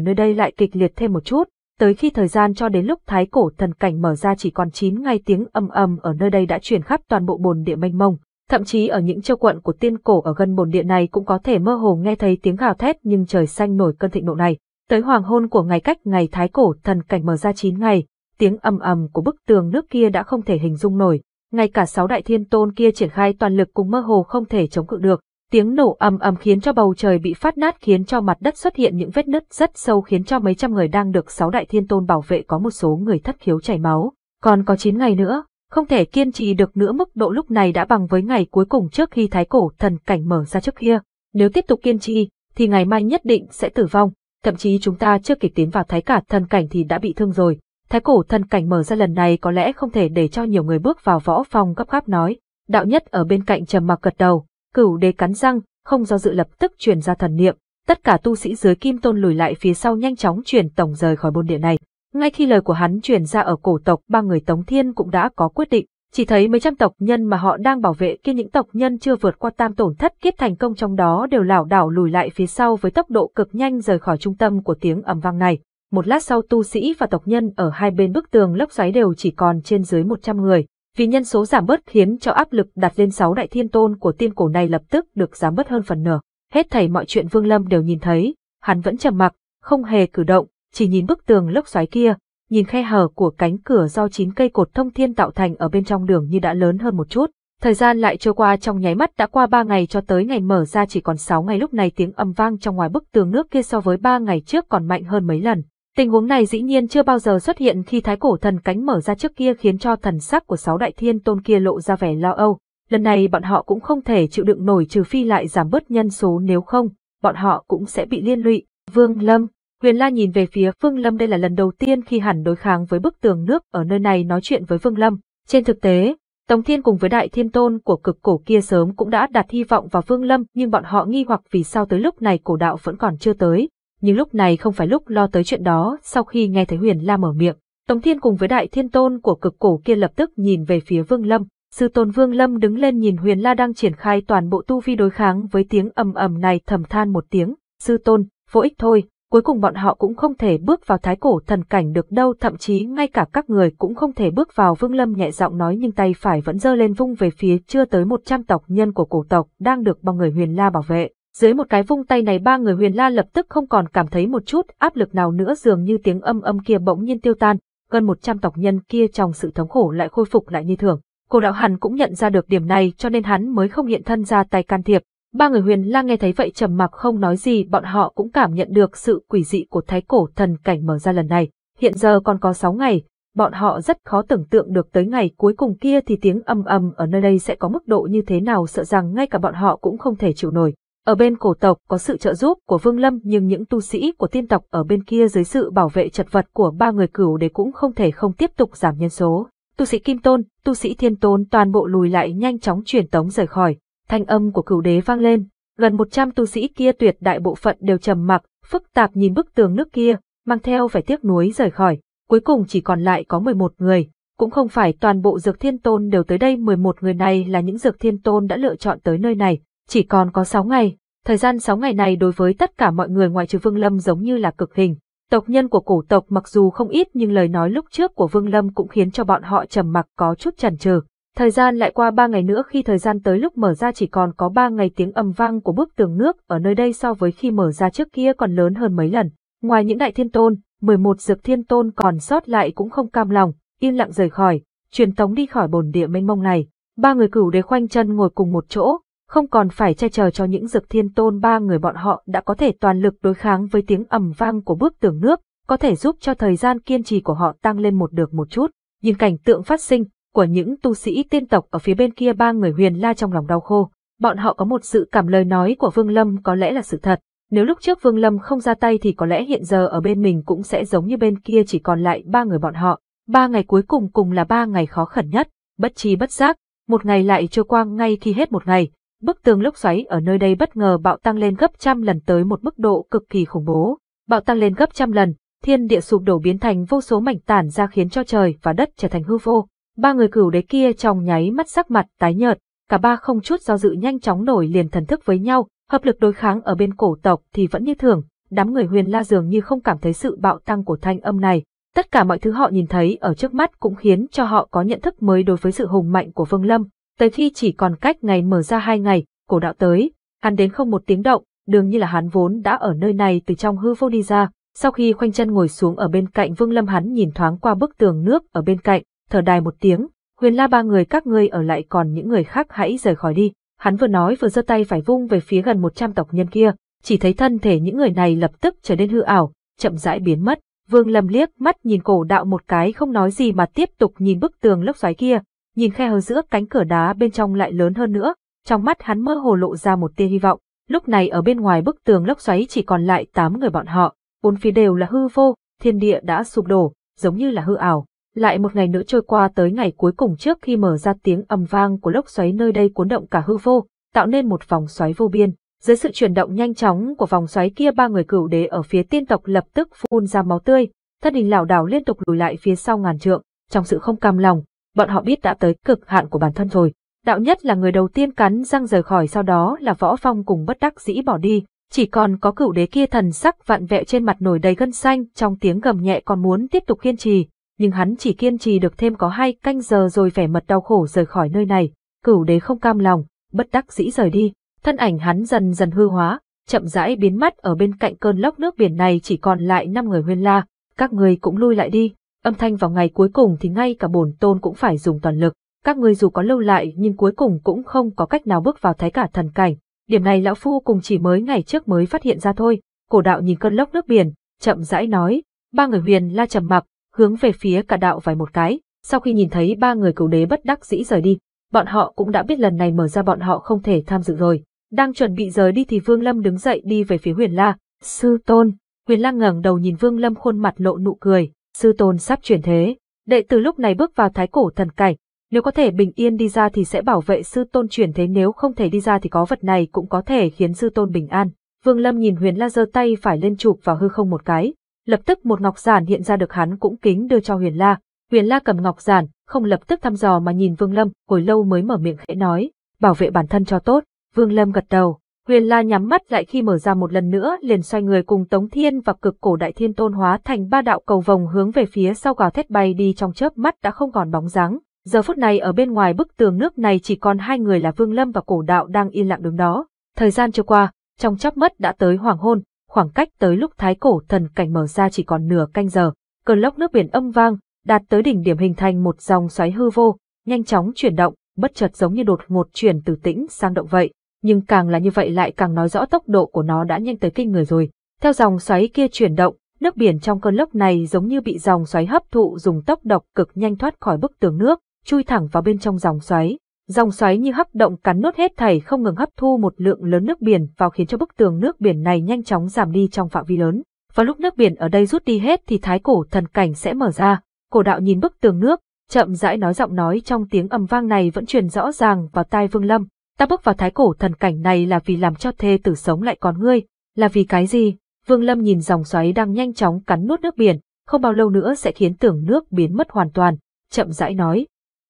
nơi đây lại kịch liệt thêm một chút, tới khi thời gian cho đến lúc thái cổ thần cảnh mở ra chỉ còn 9 ngày tiếng âm âm ở nơi đây đã chuyển khắp toàn bộ bồn địa mênh mông, thậm chí ở những châu quận của tiên cổ ở gần bồn địa này cũng có thể mơ hồ nghe thấy tiếng gào thét nhưng trời xanh nổi cơn thịnh nộ này. Tới hoàng hôn của ngày cách ngày thái cổ thần cảnh mở ra chín ngày, tiếng ầm ầm của bức tường nước kia đã không thể hình dung nổi, ngay cả sáu đại thiên tôn kia triển khai toàn lực cũng mơ hồ không thể chống cự được. Tiếng nổ ầm ầm khiến cho bầu trời bị phát nát khiến cho mặt đất xuất hiện những vết nứt rất sâu khiến cho mấy trăm người đang được sáu đại thiên tôn bảo vệ có một số người thất khiếu chảy máu. Còn có chín ngày nữa, không thể kiên trì được nữa mức độ lúc này đã bằng với ngày cuối cùng trước khi thái cổ thần cảnh mở ra trước kia. Nếu tiếp tục kiên trì, thì ngày mai nhất định sẽ tử vong, thậm chí chúng ta chưa kịp tiến vào thái cả thần cảnh thì đã bị thương rồi. Thái cổ thần cảnh mở ra lần này có lẽ không thể để cho nhiều người bước vào võ phòng gấp gáp nói. Đạo nhất ở bên cạnh trầm mặc gật đầu, cửu đế cắn răng, không do dự lập tức truyền ra thần niệm. Tất cả tu sĩ dưới kim tôn lùi lại phía sau nhanh chóng truyền tổng rời khỏi môn địa này. Ngay khi lời của hắn truyền ra ở cổ tộc, ba người Tống Thiên cũng đã có quyết định. Chỉ thấy mấy trăm tộc nhân mà họ đang bảo vệ kia những tộc nhân chưa vượt qua tam tổn thất kiếp thành công trong đó đều lảo đảo lùi lại phía sau với tốc độ cực nhanh rời khỏi trung tâm của tiếng ầm vang này. Một lát sau tu sĩ và tộc nhân ở hai bên bức tường lốc xoáy đều chỉ còn trên dưới 100 người. Vì nhân số giảm bớt khiến cho áp lực đặt lên sáu đại thiên tôn của tiên cổ này lập tức được giảm bớt hơn phần nửa. Hết thảy mọi chuyện Vương Lâm đều nhìn thấy, hắn vẫn trầm mặc, không hề cử động, chỉ nhìn bức tường lốc xoáy kia, nhìn khe hở của cánh cửa do chín cây cột thông thiên tạo thành ở bên trong đường như đã lớn hơn một chút. Thời gian lại trôi qua trong nháy mắt đã qua 3 ngày cho tới ngày mở ra chỉ còn 6 ngày lúc này tiếng âm vang trong ngoài bức tường nước kia so với 3 ngày trước còn mạnh hơn mấy lần. Tình huống này dĩ nhiên chưa bao giờ xuất hiện khi thái cổ thần cánh mở ra trước kia khiến cho thần sắc của sáu đại thiên tôn kia lộ ra vẻ lo âu. Lần này bọn họ cũng không thể chịu đựng nổi trừ phi lại giảm bớt nhân số nếu không, bọn họ cũng sẽ bị liên lụy. Vương Lâm, Huyền La nhìn về phía Phương Lâm đây là lần đầu tiên khi hẳn đối kháng với bức tường nước ở nơi này nói chuyện với Phương Lâm. Trên thực tế, Tống Thiên cùng với Đại Thiên Tôn của cực cổ kia sớm cũng đã đặt hy vọng vào Phương Lâm nhưng bọn họ nghi hoặc vì sao tới lúc này cổ đạo vẫn còn chưa tới. Nhưng lúc này không phải lúc lo tới chuyện đó sau khi nghe thấy Huyền La mở miệng. Tống Thiên cùng với Đại Thiên Tôn của cực cổ kia lập tức nhìn về phía Vương Lâm. Sư Tôn Vương Lâm đứng lên nhìn Huyền La đang triển khai toàn bộ tu vi đối kháng với tiếng ầm ầm này thầm than một tiếng. Sư Tôn, vô ích thôi, cuối cùng bọn họ cũng không thể bước vào thái cổ thần cảnh được đâu, thậm chí ngay cả các người cũng không thể bước vào Vương Lâm nhẹ giọng nói nhưng tay phải vẫn giơ lên vung về phía chưa tới 100 tộc nhân của cổ tộc đang được bao người Huyền La bảo vệ. Dưới một cái vung tay này ba người Huyền La lập tức không còn cảm thấy một chút áp lực nào nữa dường như tiếng âm âm kia bỗng nhiên tiêu tan, gần 100 tộc nhân kia trong sự thống khổ lại khôi phục lại như thường. Cổ đạo hẳn cũng nhận ra được điểm này cho nên hắn mới không hiện thân ra tay can thiệp, Ba người huyền lang nghe thấy vậy trầm mặc không nói gì bọn họ cũng cảm nhận được sự quỷ dị của thái cổ thần cảnh mở ra lần này. Hiện giờ còn có 6 ngày, bọn họ rất khó tưởng tượng được tới ngày cuối cùng kia thì tiếng âm âm ở nơi đây sẽ có mức độ như thế nào sợ rằng ngay cả bọn họ cũng không thể chịu nổi. Ở bên cổ tộc có sự trợ giúp của Vương Lâm nhưng những tu sĩ của tiên tộc ở bên kia dưới sự bảo vệ chật vật của ba người cửu đế cũng không thể không tiếp tục giảm nhân số. Tu sĩ Kim Tôn, tu sĩ Thiên Tôn toàn bộ lùi lại nhanh chóng truyền tống rời khỏi thanh âm của cửu đế vang lên, gần một trăm tu sĩ kia tuyệt đại bộ phận đều trầm mặc, phức tạp nhìn bức tường nước kia, mang theo vẻ tiếc nuối rời khỏi, cuối cùng chỉ còn lại có 11 người, cũng không phải toàn bộ dược thiên tôn đều tới đây 11 người này là những dược thiên tôn đã lựa chọn tới nơi này, chỉ còn có 6 ngày, thời gian 6 ngày này đối với tất cả mọi người ngoại trừ Vương Lâm giống như là cực hình. Tộc nhân của cổ tộc mặc dù không ít nhưng lời nói lúc trước của Vương Lâm cũng khiến cho bọn họ trầm mặc có chút chần chừ. Thời gian lại qua 3 ngày nữa khi thời gian tới lúc mở ra chỉ còn có 3 ngày tiếng ầm vang của bức tường nước ở nơi đây so với khi mở ra trước kia còn lớn hơn mấy lần. Ngoài những đại thiên tôn, 11 dược thiên tôn còn sót lại cũng không cam lòng, im lặng rời khỏi, truyền tống đi khỏi bồn địa mênh mông này. Ba người cửu đế khoanh chân ngồi cùng một chỗ, không còn phải che chờ cho những dược thiên tôn ba người bọn họ đã có thể toàn lực đối kháng với tiếng ầm vang của bức tường nước, có thể giúp cho thời gian kiên trì của họ tăng lên một được một chút. Nhìn cảnh tượng phát sinh, của những tu sĩ tiên tộc ở phía bên kia ba người huyền la trong lòng đau khô. Bọn họ có một sự cảm lời nói của Vương Lâm có lẽ là sự thật. Nếu lúc trước Vương Lâm không ra tay thì có lẽ hiện giờ ở bên mình cũng sẽ giống như bên kia chỉ còn lại ba người bọn họ. Ba ngày cuối cùng cùng là ba ngày khó khẩn nhất, bất chi bất giác, một ngày lại trôi qua ngay khi hết một ngày. Bức tường lốc xoáy ở nơi đây bất ngờ bạo tăng lên gấp trăm lần tới một mức độ cực kỳ khủng bố. Bạo tăng lên gấp trăm lần, thiên địa sụp đổ biến thành vô số mảnh tản ra khiến cho trời và đất trở thành hư vô, Ba người cửu đế kia trong nháy mắt sắc mặt tái nhợt, cả ba không chút do dự nhanh chóng nổi liền thần thức với nhau, hợp lực đối kháng ở bên cổ tộc thì vẫn như thường, đám người huyền la dường như không cảm thấy sự bạo tăng của thanh âm này. Tất cả mọi thứ họ nhìn thấy ở trước mắt cũng khiến cho họ có nhận thức mới đối với sự hùng mạnh của Vương Lâm. Tới khi chỉ còn cách ngày mở ra hai ngày, cổ đạo tới, hắn đến không một tiếng động, đường như là hắn vốn đã ở nơi này từ trong hư vô đi ra. Sau khi khoanh chân ngồi xuống ở bên cạnh Vương Lâm hắn nhìn thoáng qua bức tường nước ở bên cạnh, thở đài một tiếng, huyền la ba người các ngươi ở lại còn những người khác hãy rời khỏi đi. Hắn vừa nói vừa giơ tay phải vung về phía gần 100 tộc nhân kia, chỉ thấy thân thể những người này lập tức trở nên hư ảo, chậm rãi biến mất. Vương Lâm liếc mắt nhìn cổ đạo một cái không nói gì mà tiếp tục nhìn bức tường lốc xoáy kia, nhìn khe hở giữa cánh cửa đá bên trong lại lớn hơn nữa, trong mắt hắn mơ hồ lộ ra một tia hy vọng. Lúc này ở bên ngoài bức tường lốc xoáy chỉ còn lại 8 người bọn họ, bốn phía đều là hư vô, thiên địa đã sụp đổ, giống như là hư ảo. Lại một ngày nữa trôi qua tới ngày cuối cùng trước khi mở ra tiếng ầm vang của lốc xoáy nơi đây cuốn động cả hư vô, tạo nên một vòng xoáy vô biên. Dưới sự chuyển động nhanh chóng của vòng xoáy kia ba người cửu đế ở phía tiên tộc lập tức phun ra máu tươi, thân hình lảo đảo liên tục lùi lại phía sau ngàn trượng, trong sự không cam lòng, bọn họ biết đã tới cực hạn của bản thân rồi. Đạo nhất là người đầu tiên cắn răng rời khỏi sau đó là võ phong cùng bất đắc dĩ bỏ đi, chỉ còn có cửu đế kia thần sắc vặn vẹo trên mặt nổi đầy gân xanh trong tiếng gầm nhẹ còn muốn tiếp tục kiên trì, nhưng hắn chỉ kiên trì được thêm có hai canh giờ rồi vẻ mật đau khổ rời khỏi nơi này, cửu đế không cam lòng, bất đắc dĩ rời đi, thân ảnh hắn dần dần hư hóa, chậm rãi biến mất ở bên cạnh cơn lốc nước biển này chỉ còn lại năm người huyên la, các người cũng lui lại đi, âm thanh vào ngày cuối cùng thì ngay cả bổn tôn cũng phải dùng toàn lực, các người dù có lâu lại nhưng cuối cùng cũng không có cách nào bước vào thái cả thần cảnh, điểm này lão phu cùng chỉ mới ngày trước mới phát hiện ra thôi, cổ đạo nhìn cơn lốc nước biển, chậm rãi nói, ba người huyền la trầm mặc, hướng về phía cả đạo vài một cái, sau khi nhìn thấy ba người cửu đế bất đắc dĩ rời đi, bọn họ cũng đã biết lần này mở ra bọn họ không thể tham dự rồi. Đang chuẩn bị rời đi thì Vương Lâm đứng dậy đi về phía Huyền La, "Sư tôn." Huyền La ngẩng đầu nhìn Vương Lâm khuôn mặt lộ nụ cười, "Sư tôn sắp chuyển thế." Đệ tử lúc này bước vào thái cổ thần cảnh, nếu có thể bình yên đi ra thì sẽ bảo vệ sư tôn chuyển thế nếu không thể đi ra thì có vật này cũng có thể khiến sư tôn bình an. Vương Lâm nhìn Huyền La giơ tay phải lên chụp vào hư không một cái, lập tức một ngọc giản hiện ra được hắn cũng kính đưa cho Huyền La. Huyền La cầm ngọc giản, không lập tức thăm dò mà nhìn Vương Lâm, hồi lâu mới mở miệng khẽ nói, bảo vệ bản thân cho tốt. Vương Lâm gật đầu. Huyền La nhắm mắt lại khi mở ra một lần nữa liền xoay người cùng Tống Thiên và cực cổ đại thiên tôn hóa thành ba đạo cầu vòng hướng về phía sau gào thét bay đi trong chớp mắt đã không còn bóng dáng. Giờ phút này ở bên ngoài bức tường nước này chỉ còn hai người là Vương Lâm và cổ đạo đang yên lặng đứng đó. Thời gian trôi qua, trong chớp mắt đã tới hoàng hôn, khoảng cách tới lúc thái cổ thần cảnh mở ra chỉ còn nửa canh giờ, cơn lốc nước biển âm vang, đạt tới đỉnh điểm hình thành một dòng xoáy hư vô, nhanh chóng chuyển động, bất chợt giống như đột ngột chuyển từ tĩnh sang động vậy, nhưng càng là như vậy lại càng nói rõ tốc độ của nó đã nhanh tới kinh người rồi. Theo dòng xoáy kia chuyển động, nước biển trong cơn lốc này giống như bị dòng xoáy hấp thụ dùng tốc độc cực nhanh thoát khỏi bức tường nước, chui thẳng vào bên trong dòng xoáy, Dòng xoáy như hấp động cắn nốt hết thảy không ngừng hấp thu một lượng lớn nước biển vào khiến cho bức tường nước biển này nhanh chóng giảm đi trong phạm vi lớn. và lúc nước biển ở đây rút đi hết thì thái cổ thần cảnh sẽ mở ra. Cổ đạo nhìn bức tường nước, chậm rãi nói giọng nói trong tiếng ầm vang này vẫn truyền rõ ràng vào tai Vương Lâm. Ta bước vào thái cổ thần cảnh này là vì làm cho thê tử sống lại còn ngươi, là vì cái gì? Vương Lâm nhìn dòng xoáy đang nhanh chóng cắn nốt nước biển, không bao lâu nữa sẽ khiến tường nước biến mất hoàn toàn, chậm rãi nói.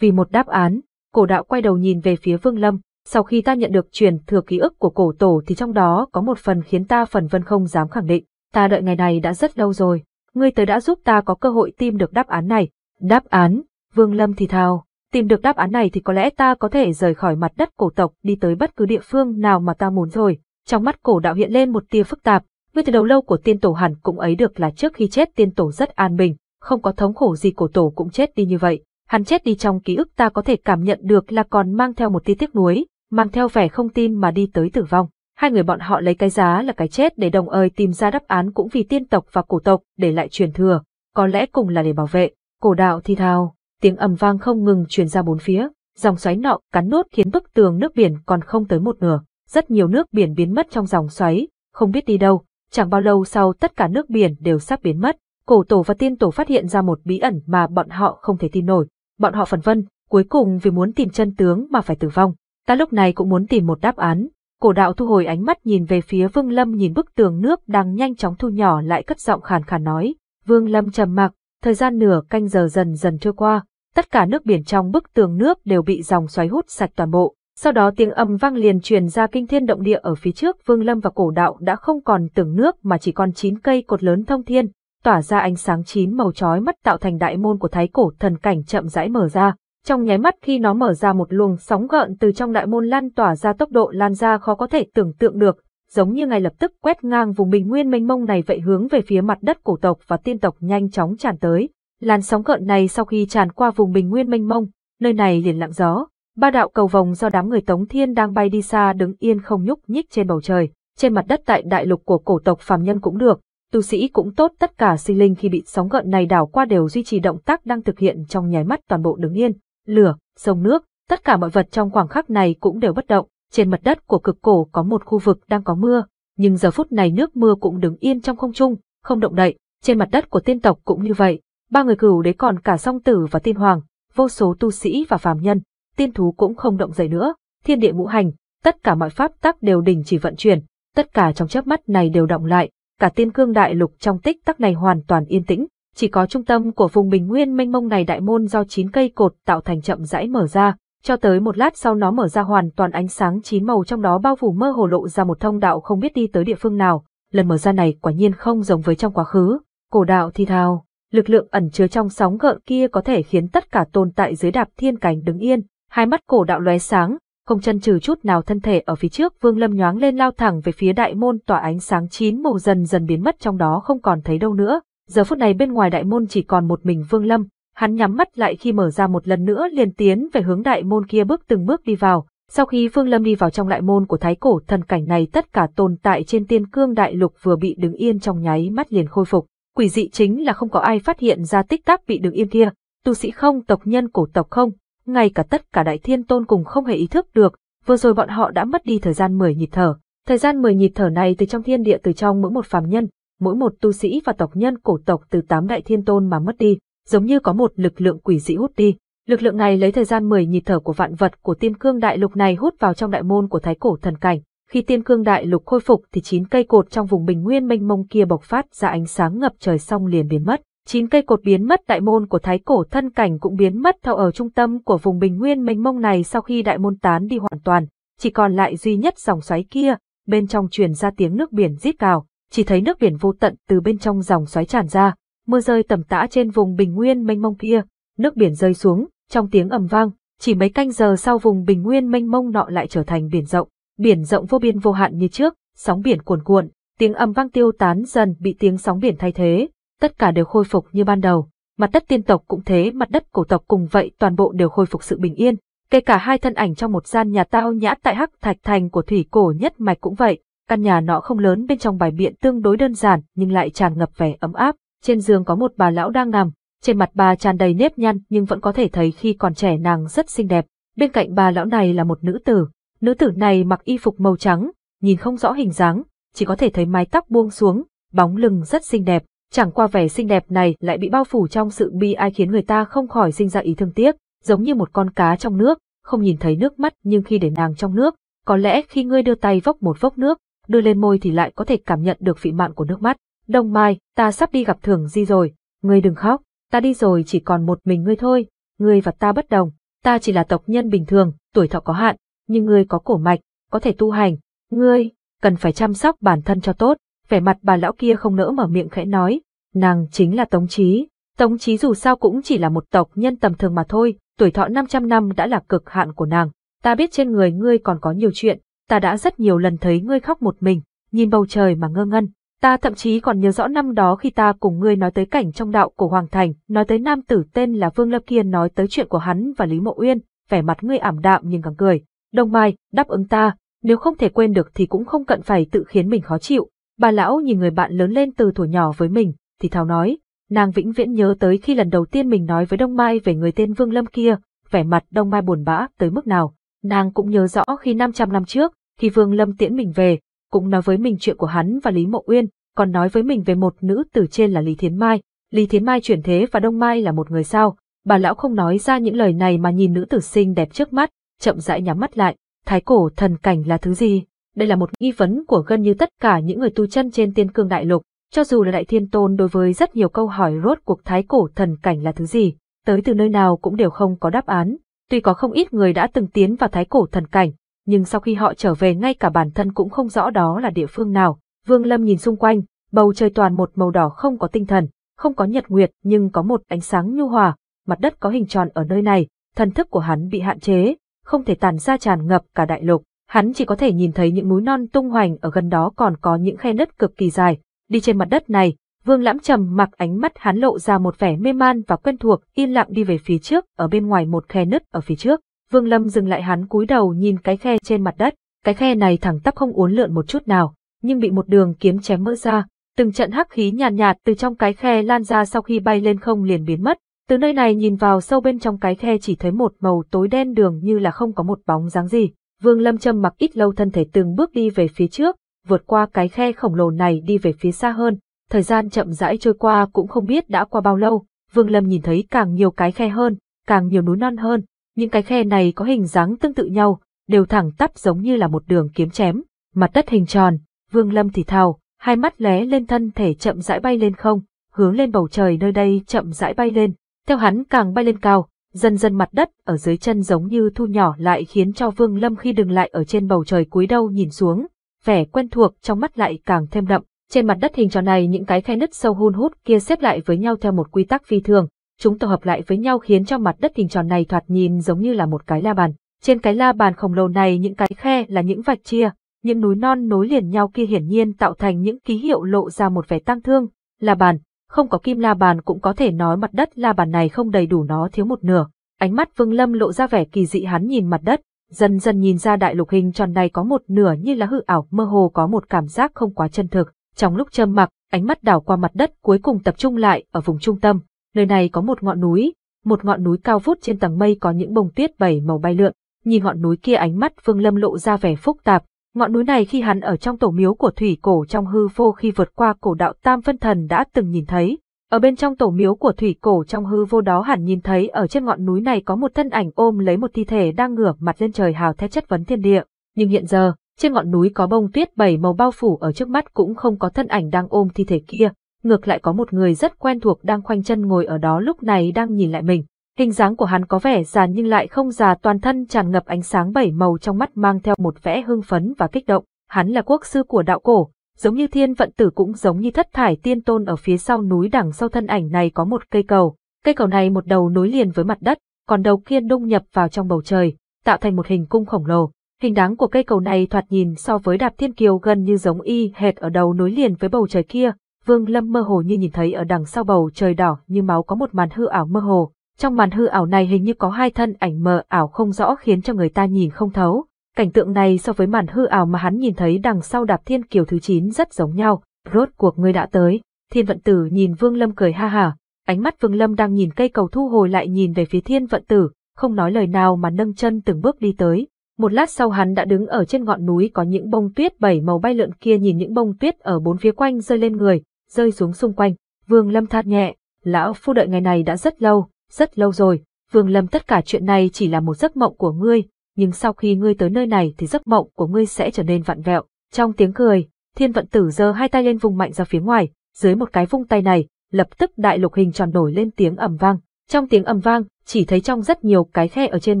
Vì một đáp án, Cổ đạo quay đầu nhìn về phía Vương Lâm, sau khi ta nhận được truyền thừa ký ức của cổ tổ thì trong đó có một phần khiến ta phần vân không dám khẳng định, ta đợi ngày này đã rất lâu rồi, ngươi tới đã giúp ta có cơ hội tìm được đáp án này. Đáp án? Vương Lâm thì thào, tìm được đáp án này thì có lẽ ta có thể rời khỏi mặt đất cổ tộc đi tới bất cứ địa phương nào mà ta muốn rồi. Trong mắt cổ đạo hiện lên một tia phức tạp, ngươi từ đầu lâu của tiên tổ hẳn cũng ấy được là trước khi chết tiên tổ rất an bình, không có thống khổ gì cổ tổ cũng chết đi như vậy. Hắn chết đi trong ký ức ta có thể cảm nhận được là còn mang theo một tia tiếc nuối, mang theo vẻ không tin mà đi tới tử vong. Hai người bọn họ lấy cái giá là cái chết để đồng ơi tìm ra đáp án cũng vì tiên tộc và cổ tộc để lại truyền thừa, có lẽ cùng là để bảo vệ. Cổ đạo thi thao, tiếng ầm vang không ngừng truyền ra bốn phía, dòng xoáy nọ cắn nuốt khiến bức tường nước biển còn không tới một nửa. Rất nhiều nước biển biến mất trong dòng xoáy, không biết đi đâu, chẳng bao lâu sau tất cả nước biển đều sắp biến mất. Cổ tổ và tiên tổ phát hiện ra một bí ẩn mà bọn họ không thể tin nổi bọn họ phần vân, cuối cùng vì muốn tìm chân tướng mà phải tử vong. Ta lúc này cũng muốn tìm một đáp án. Cổ đạo thu hồi ánh mắt nhìn về phía Vương Lâm nhìn bức tường nước đang nhanh chóng thu nhỏ lại cất giọng khàn khàn nói. Vương Lâm trầm mặc, thời gian nửa canh giờ dần dần trôi qua, tất cả nước biển trong bức tường nước đều bị dòng xoáy hút sạch toàn bộ. Sau đó tiếng âm vang liền truyền ra kinh thiên động địa ở phía trước Vương Lâm và cổ đạo đã không còn tưởng nước mà chỉ còn chín cây cột lớn thông thiên, tỏa ra ánh sáng chín màu chói mắt tạo thành đại môn của thái cổ thần cảnh chậm rãi mở ra. Trong nháy mắt khi nó mở ra một luồng sóng gợn từ trong đại môn lan tỏa ra tốc độ lan ra khó có thể tưởng tượng được, giống như ngay lập tức quét ngang vùng bình nguyên mênh mông này vậy hướng về phía mặt đất cổ tộc và tiên tộc nhanh chóng tràn tới. Làn sóng gợn này sau khi tràn qua vùng bình nguyên mênh mông, nơi này liền lặng gió, ba đạo cầu vòng do đám người Tống Thiên đang bay đi xa đứng yên không nhúc nhích trên bầu trời, trên mặt đất tại đại lục của cổ tộc phàm nhân cũng được, tu sĩ cũng tốt tất cả sinh linh khi bị sóng gợn này đảo qua đều duy trì động tác đang thực hiện trong nháy mắt toàn bộ đứng yên, lửa, sông nước, tất cả mọi vật trong khoảng khắc này cũng đều bất động, trên mặt đất của cực cổ có một khu vực đang có mưa, nhưng giờ phút này nước mưa cũng đứng yên trong không trung, không động đậy, trên mặt đất của tiên tộc cũng như vậy, ba người cửu đế còn cả song tử và tiên hoàng, vô số tu sĩ và phàm nhân, tiên thú cũng không động dậy nữa, thiên địa ngũ hành, tất cả mọi pháp tắc đều đình chỉ vận chuyển, tất cả trong chớp mắt này đều động lại, cả tiên cương đại lục trong tích tắc này hoàn toàn yên tĩnh, chỉ có trung tâm của vùng bình nguyên mênh mông này đại môn do chín cây cột tạo thành chậm rãi mở ra, cho tới một lát sau nó mở ra hoàn toàn ánh sáng chín màu trong đó bao phủ mơ hồ lộ ra một thông đạo không biết đi tới địa phương nào, lần mở ra này quả nhiên không giống với trong quá khứ, cổ đạo thi thào lực lượng ẩn chứa trong sóng gợn kia có thể khiến tất cả tồn tại dưới đạp thiên cảnh đứng yên, hai mắt cổ đạo lóe sáng, không chân trừ chút nào thân thể ở phía trước vương lâm nhoáng lên lao thẳng về phía đại môn tỏa ánh sáng chín màu dần dần biến mất trong đó không còn thấy đâu nữa giờ phút này bên ngoài đại môn chỉ còn một mình vương lâm hắn nhắm mắt lại khi mở ra một lần nữa liền tiến về hướng đại môn kia bước từng bước đi vào sau khi vương lâm đi vào trong đại môn của thái cổ thần cảnh này tất cả tồn tại trên tiên cương đại lục vừa bị đứng yên trong nháy mắt liền khôi phục quỷ dị chính là không có ai phát hiện ra tích tắc bị đứng yên kia tu sĩ không tộc nhân cổ tộc không ngay cả tất cả đại thiên tôn cùng không hề ý thức được, vừa rồi bọn họ đã mất đi thời gian 10 nhịp thở. Thời gian 10 nhịp thở này từ trong thiên địa từ trong mỗi một phàm nhân, mỗi một tu sĩ và tộc nhân cổ tộc từ tám đại thiên tôn mà mất đi, giống như có một lực lượng quỷ dị hút đi. Lực lượng này lấy thời gian 10 nhịp thở của vạn vật của Tiên Cương Đại Lục này hút vào trong đại môn của Thái Cổ Thần Cảnh. Khi Tiên Cương Đại Lục khôi phục thì chín cây cột trong vùng bình nguyên mênh mông kia bộc phát ra ánh sáng ngập trời xong liền biến mất. Chín cây cột biến mất đại môn của thái cổ thân cảnh cũng biến mất theo ở trung tâm của vùng bình nguyên mênh mông này sau khi đại môn tán đi hoàn toàn, chỉ còn lại duy nhất dòng xoáy kia, bên trong truyền ra tiếng nước biển rít cào, chỉ thấy nước biển vô tận từ bên trong dòng xoáy tràn ra, mưa rơi tầm tã trên vùng bình nguyên mênh mông kia, nước biển rơi xuống, trong tiếng ầm vang, chỉ mấy canh giờ sau vùng bình nguyên mênh mông nọ lại trở thành biển rộng, biển rộng vô biên vô hạn như trước, sóng biển cuồn cuộn, tiếng ầm vang tiêu tán dần bị tiếng sóng biển thay thế, tất cả đều khôi phục như ban đầu. Mặt đất tiên tộc cũng thế, mặt đất cổ tộc cùng vậy toàn bộ đều khôi phục sự bình yên, kể cả hai thân ảnh trong một gian nhà tao nhã tại Hắc Thạch Thành của thủy cổ nhất mạch cũng vậy. Căn nhà nọ không lớn bên trong bài biện tương đối đơn giản nhưng lại tràn ngập vẻ ấm áp. Trên giường có một bà lão đang nằm, trên mặt bà tràn đầy nếp nhăn nhưng vẫn có thể thấy khi còn trẻ nàng rất xinh đẹp. Bên cạnh bà lão này là một nữ tử. Nữ tử này mặc y phục màu trắng, nhìn không rõ hình dáng, chỉ có thể thấy mái tóc buông xuống, bóng lưng rất xinh đẹp. Chẳng qua vẻ xinh đẹp này lại bị bao phủ trong sự bi ai khiến người ta không khỏi sinh ra ý thương tiếc, giống như một con cá trong nước, không nhìn thấy nước mắt nhưng khi để nàng trong nước, có lẽ khi ngươi đưa tay vốc một vốc nước, đưa lên môi thì lại có thể cảm nhận được vị mặn của nước mắt. Đông Mai, ta sắp đi gặp Thường Di rồi, ngươi đừng khóc, ta đi rồi chỉ còn một mình ngươi thôi, ngươi và ta bất đồng, ta chỉ là tộc nhân bình thường, tuổi thọ có hạn, nhưng ngươi có cổ mạch, có thể tu hành, ngươi cần phải chăm sóc bản thân cho tốt vẻ mặt bà lão kia không nỡ mở miệng khẽ nói, nàng chính là Tống Chí. Tống Chí dù sao cũng chỉ là một tộc nhân tầm thường mà thôi, tuổi thọ 500 năm đã là cực hạn của nàng. Ta biết trên người ngươi còn có nhiều chuyện, ta đã rất nhiều lần thấy ngươi khóc một mình, nhìn bầu trời mà ngơ ngân. Ta thậm chí còn nhớ rõ năm đó khi ta cùng ngươi nói tới cảnh trong đạo của Hoàng Thành, nói tới nam tử tên là Vương Lâm kiên, nói tới chuyện của hắn và Lý Mộ Uyên, vẻ mặt ngươi ảm đạm nhưng càng cười. Đông Mai, đáp ứng ta, nếu không thể quên được thì cũng không cần phải tự khiến mình khó chịu, Bà lão nhìn người bạn lớn lên từ thuở nhỏ với mình, thì thào nói, nàng vĩnh viễn nhớ tới khi lần đầu tiên mình nói với Đông Mai về người tên Vương Lâm kia, vẻ mặt Đông Mai buồn bã tới mức nào. Nàng cũng nhớ rõ khi 500 năm trước, khi Vương Lâm tiễn mình về, cũng nói với mình chuyện của hắn và Lý Mộ Uyên, còn nói với mình về một nữ tử trên là Lý Thiến Mai. Lý Thiến Mai chuyển thế và Đông Mai là một người sao. Bà lão không nói ra những lời này mà nhìn nữ tử xinh đẹp trước mắt, chậm rãi nhắm mắt lại. Thái cổ thần cảnh là thứ gì? Đây là một nghi vấn của gần như tất cả những người tu chân trên tiên cương đại lục, cho dù là đại thiên tôn đối với rất nhiều câu hỏi rốt cuộc thái cổ thần cảnh là thứ gì, tới từ nơi nào cũng đều không có đáp án. Tuy có không ít người đã từng tiến vào thái cổ thần cảnh, nhưng sau khi họ trở về ngay cả bản thân cũng không rõ đó là địa phương nào. Vương Lâm nhìn xung quanh, bầu trời toàn một màu đỏ không có tinh thần, không có nhật nguyệt nhưng có một ánh sáng nhu hòa, mặt đất có hình tròn ở nơi này, thần thức của hắn bị hạn chế, không thể tàn ra tràn ngập cả đại lục hắn chỉ có thể nhìn thấy những núi non tung hoành ở gần đó còn có những khe nứt cực kỳ dài. Đi trên mặt đất này, Vương Lãm trầm mặc ánh mắt hắn lộ ra một vẻ mê man và quen thuộc, yên lặng đi về phía trước, ở bên ngoài một khe nứt ở phía trước. Vương Lâm dừng lại hắn cúi đầu nhìn cái khe trên mặt đất, cái khe này thẳng tắp không uốn lượn một chút nào, nhưng bị một đường kiếm chém mỡ ra, từng trận hắc khí nhàn nhạt, nhạt từ trong cái khe lan ra sau khi bay lên không liền biến mất. Từ nơi này nhìn vào sâu bên trong cái khe chỉ thấy một màu tối đen đường như là không có một bóng dáng gì. Vương Lâm châm mặc ít lâu thân thể từng bước đi về phía trước, vượt qua cái khe khổng lồ này đi về phía xa hơn, thời gian chậm rãi trôi qua cũng không biết đã qua bao lâu, Vương Lâm nhìn thấy càng nhiều cái khe hơn, càng nhiều núi non hơn, những cái khe này có hình dáng tương tự nhau, đều thẳng tắp giống như là một đường kiếm chém, mặt đất hình tròn, Vương Lâm thì thào, hai mắt lé lên thân thể chậm rãi bay lên không, hướng lên bầu trời nơi đây chậm rãi bay lên, theo hắn càng bay lên cao, Dần dần mặt đất ở dưới chân giống như thu nhỏ lại khiến cho Vương Lâm khi đứng lại ở trên bầu trời cúi đầu nhìn xuống, vẻ quen thuộc trong mắt lại càng thêm đậm. Trên mặt đất hình tròn này những cái khe nứt sâu hun hút kia xếp lại với nhau theo một quy tắc phi thường, chúng tổ hợp lại với nhau khiến cho mặt đất hình tròn này thoạt nhìn giống như là một cái la bàn. Trên cái la bàn khổng lồ này những cái khe là những vạch chia, những núi non nối liền nhau kia hiển nhiên tạo thành những ký hiệu lộ ra một vẻ tăng thương, là bàn, không có kim la bàn cũng có thể nói mặt đất la bàn này không đầy đủ nó thiếu một nửa. Ánh mắt Vương Lâm lộ ra vẻ kỳ dị hắn nhìn mặt đất, dần dần nhìn ra đại lục hình tròn này có một nửa như là hư ảo, mơ hồ có một cảm giác không quá chân thực. Trong lúc châm mặc, ánh mắt đảo qua mặt đất cuối cùng tập trung lại ở vùng trung tâm, nơi này có một ngọn núi, một ngọn núi cao vút trên tầng mây có những bông tuyết bảy màu bay lượn. Nhìn ngọn núi kia ánh mắt Vương Lâm lộ ra vẻ phức tạp, Ngọn núi này khi hắn ở trong tổ miếu của thủy cổ trong hư vô khi vượt qua cổ đạo Tam Vân Thần đã từng nhìn thấy. Ở bên trong tổ miếu của thủy cổ trong hư vô đó hẳn nhìn thấy ở trên ngọn núi này có một thân ảnh ôm lấy một thi thể đang ngửa mặt lên trời hào thét chất vấn thiên địa. Nhưng hiện giờ, trên ngọn núi có bông tuyết bảy màu bao phủ ở trước mắt cũng không có thân ảnh đang ôm thi thể kia. Ngược lại có một người rất quen thuộc đang khoanh chân ngồi ở đó lúc này đang nhìn lại mình. Hình dáng của hắn có vẻ già nhưng lại không già toàn thân tràn ngập ánh sáng bảy màu trong mắt mang theo một vẻ hưng phấn và kích động. Hắn là quốc sư của đạo cổ, giống như thiên vận tử cũng giống như thất thải tiên tôn ở phía sau núi đằng sau thân ảnh này có một cây cầu. Cây cầu này một đầu nối liền với mặt đất, còn đầu kia đung nhập vào trong bầu trời, tạo thành một hình cung khổng lồ. Hình dáng của cây cầu này thoạt nhìn so với đạp thiên kiều gần như giống y hệt ở đầu nối liền với bầu trời kia. Vương Lâm mơ hồ như nhìn thấy ở đằng sau bầu trời đỏ như máu có một màn hư ảo mơ hồ, trong màn hư ảo này hình như có hai thân ảnh mờ ảo không rõ khiến cho người ta nhìn không thấu. Cảnh tượng này so với màn hư ảo mà hắn nhìn thấy đằng sau đạp thiên kiều thứ 9 rất giống nhau. Rốt cuộc ngươi đã tới. Thiên vận tử nhìn Vương Lâm cười ha ha Ánh mắt Vương Lâm đang nhìn cây cầu thu hồi lại nhìn về phía thiên vận tử, không nói lời nào mà nâng chân từng bước đi tới. Một lát sau hắn đã đứng ở trên ngọn núi có những bông tuyết bảy màu bay lượn kia nhìn những bông tuyết ở bốn phía quanh rơi lên người, rơi xuống xung quanh. Vương Lâm thạt nhẹ, lão phu đợi ngày này đã rất lâu, rất lâu rồi, Vương Lâm tất cả chuyện này chỉ là một giấc mộng của ngươi, nhưng sau khi ngươi tới nơi này thì giấc mộng của ngươi sẽ trở nên vặn vẹo. Trong tiếng cười, thiên vận tử giơ hai tay lên vùng mạnh ra phía ngoài, dưới một cái vung tay này, lập tức đại lục hình tròn nổi lên tiếng ầm vang. Trong tiếng ầm vang, chỉ thấy trong rất nhiều cái khe ở trên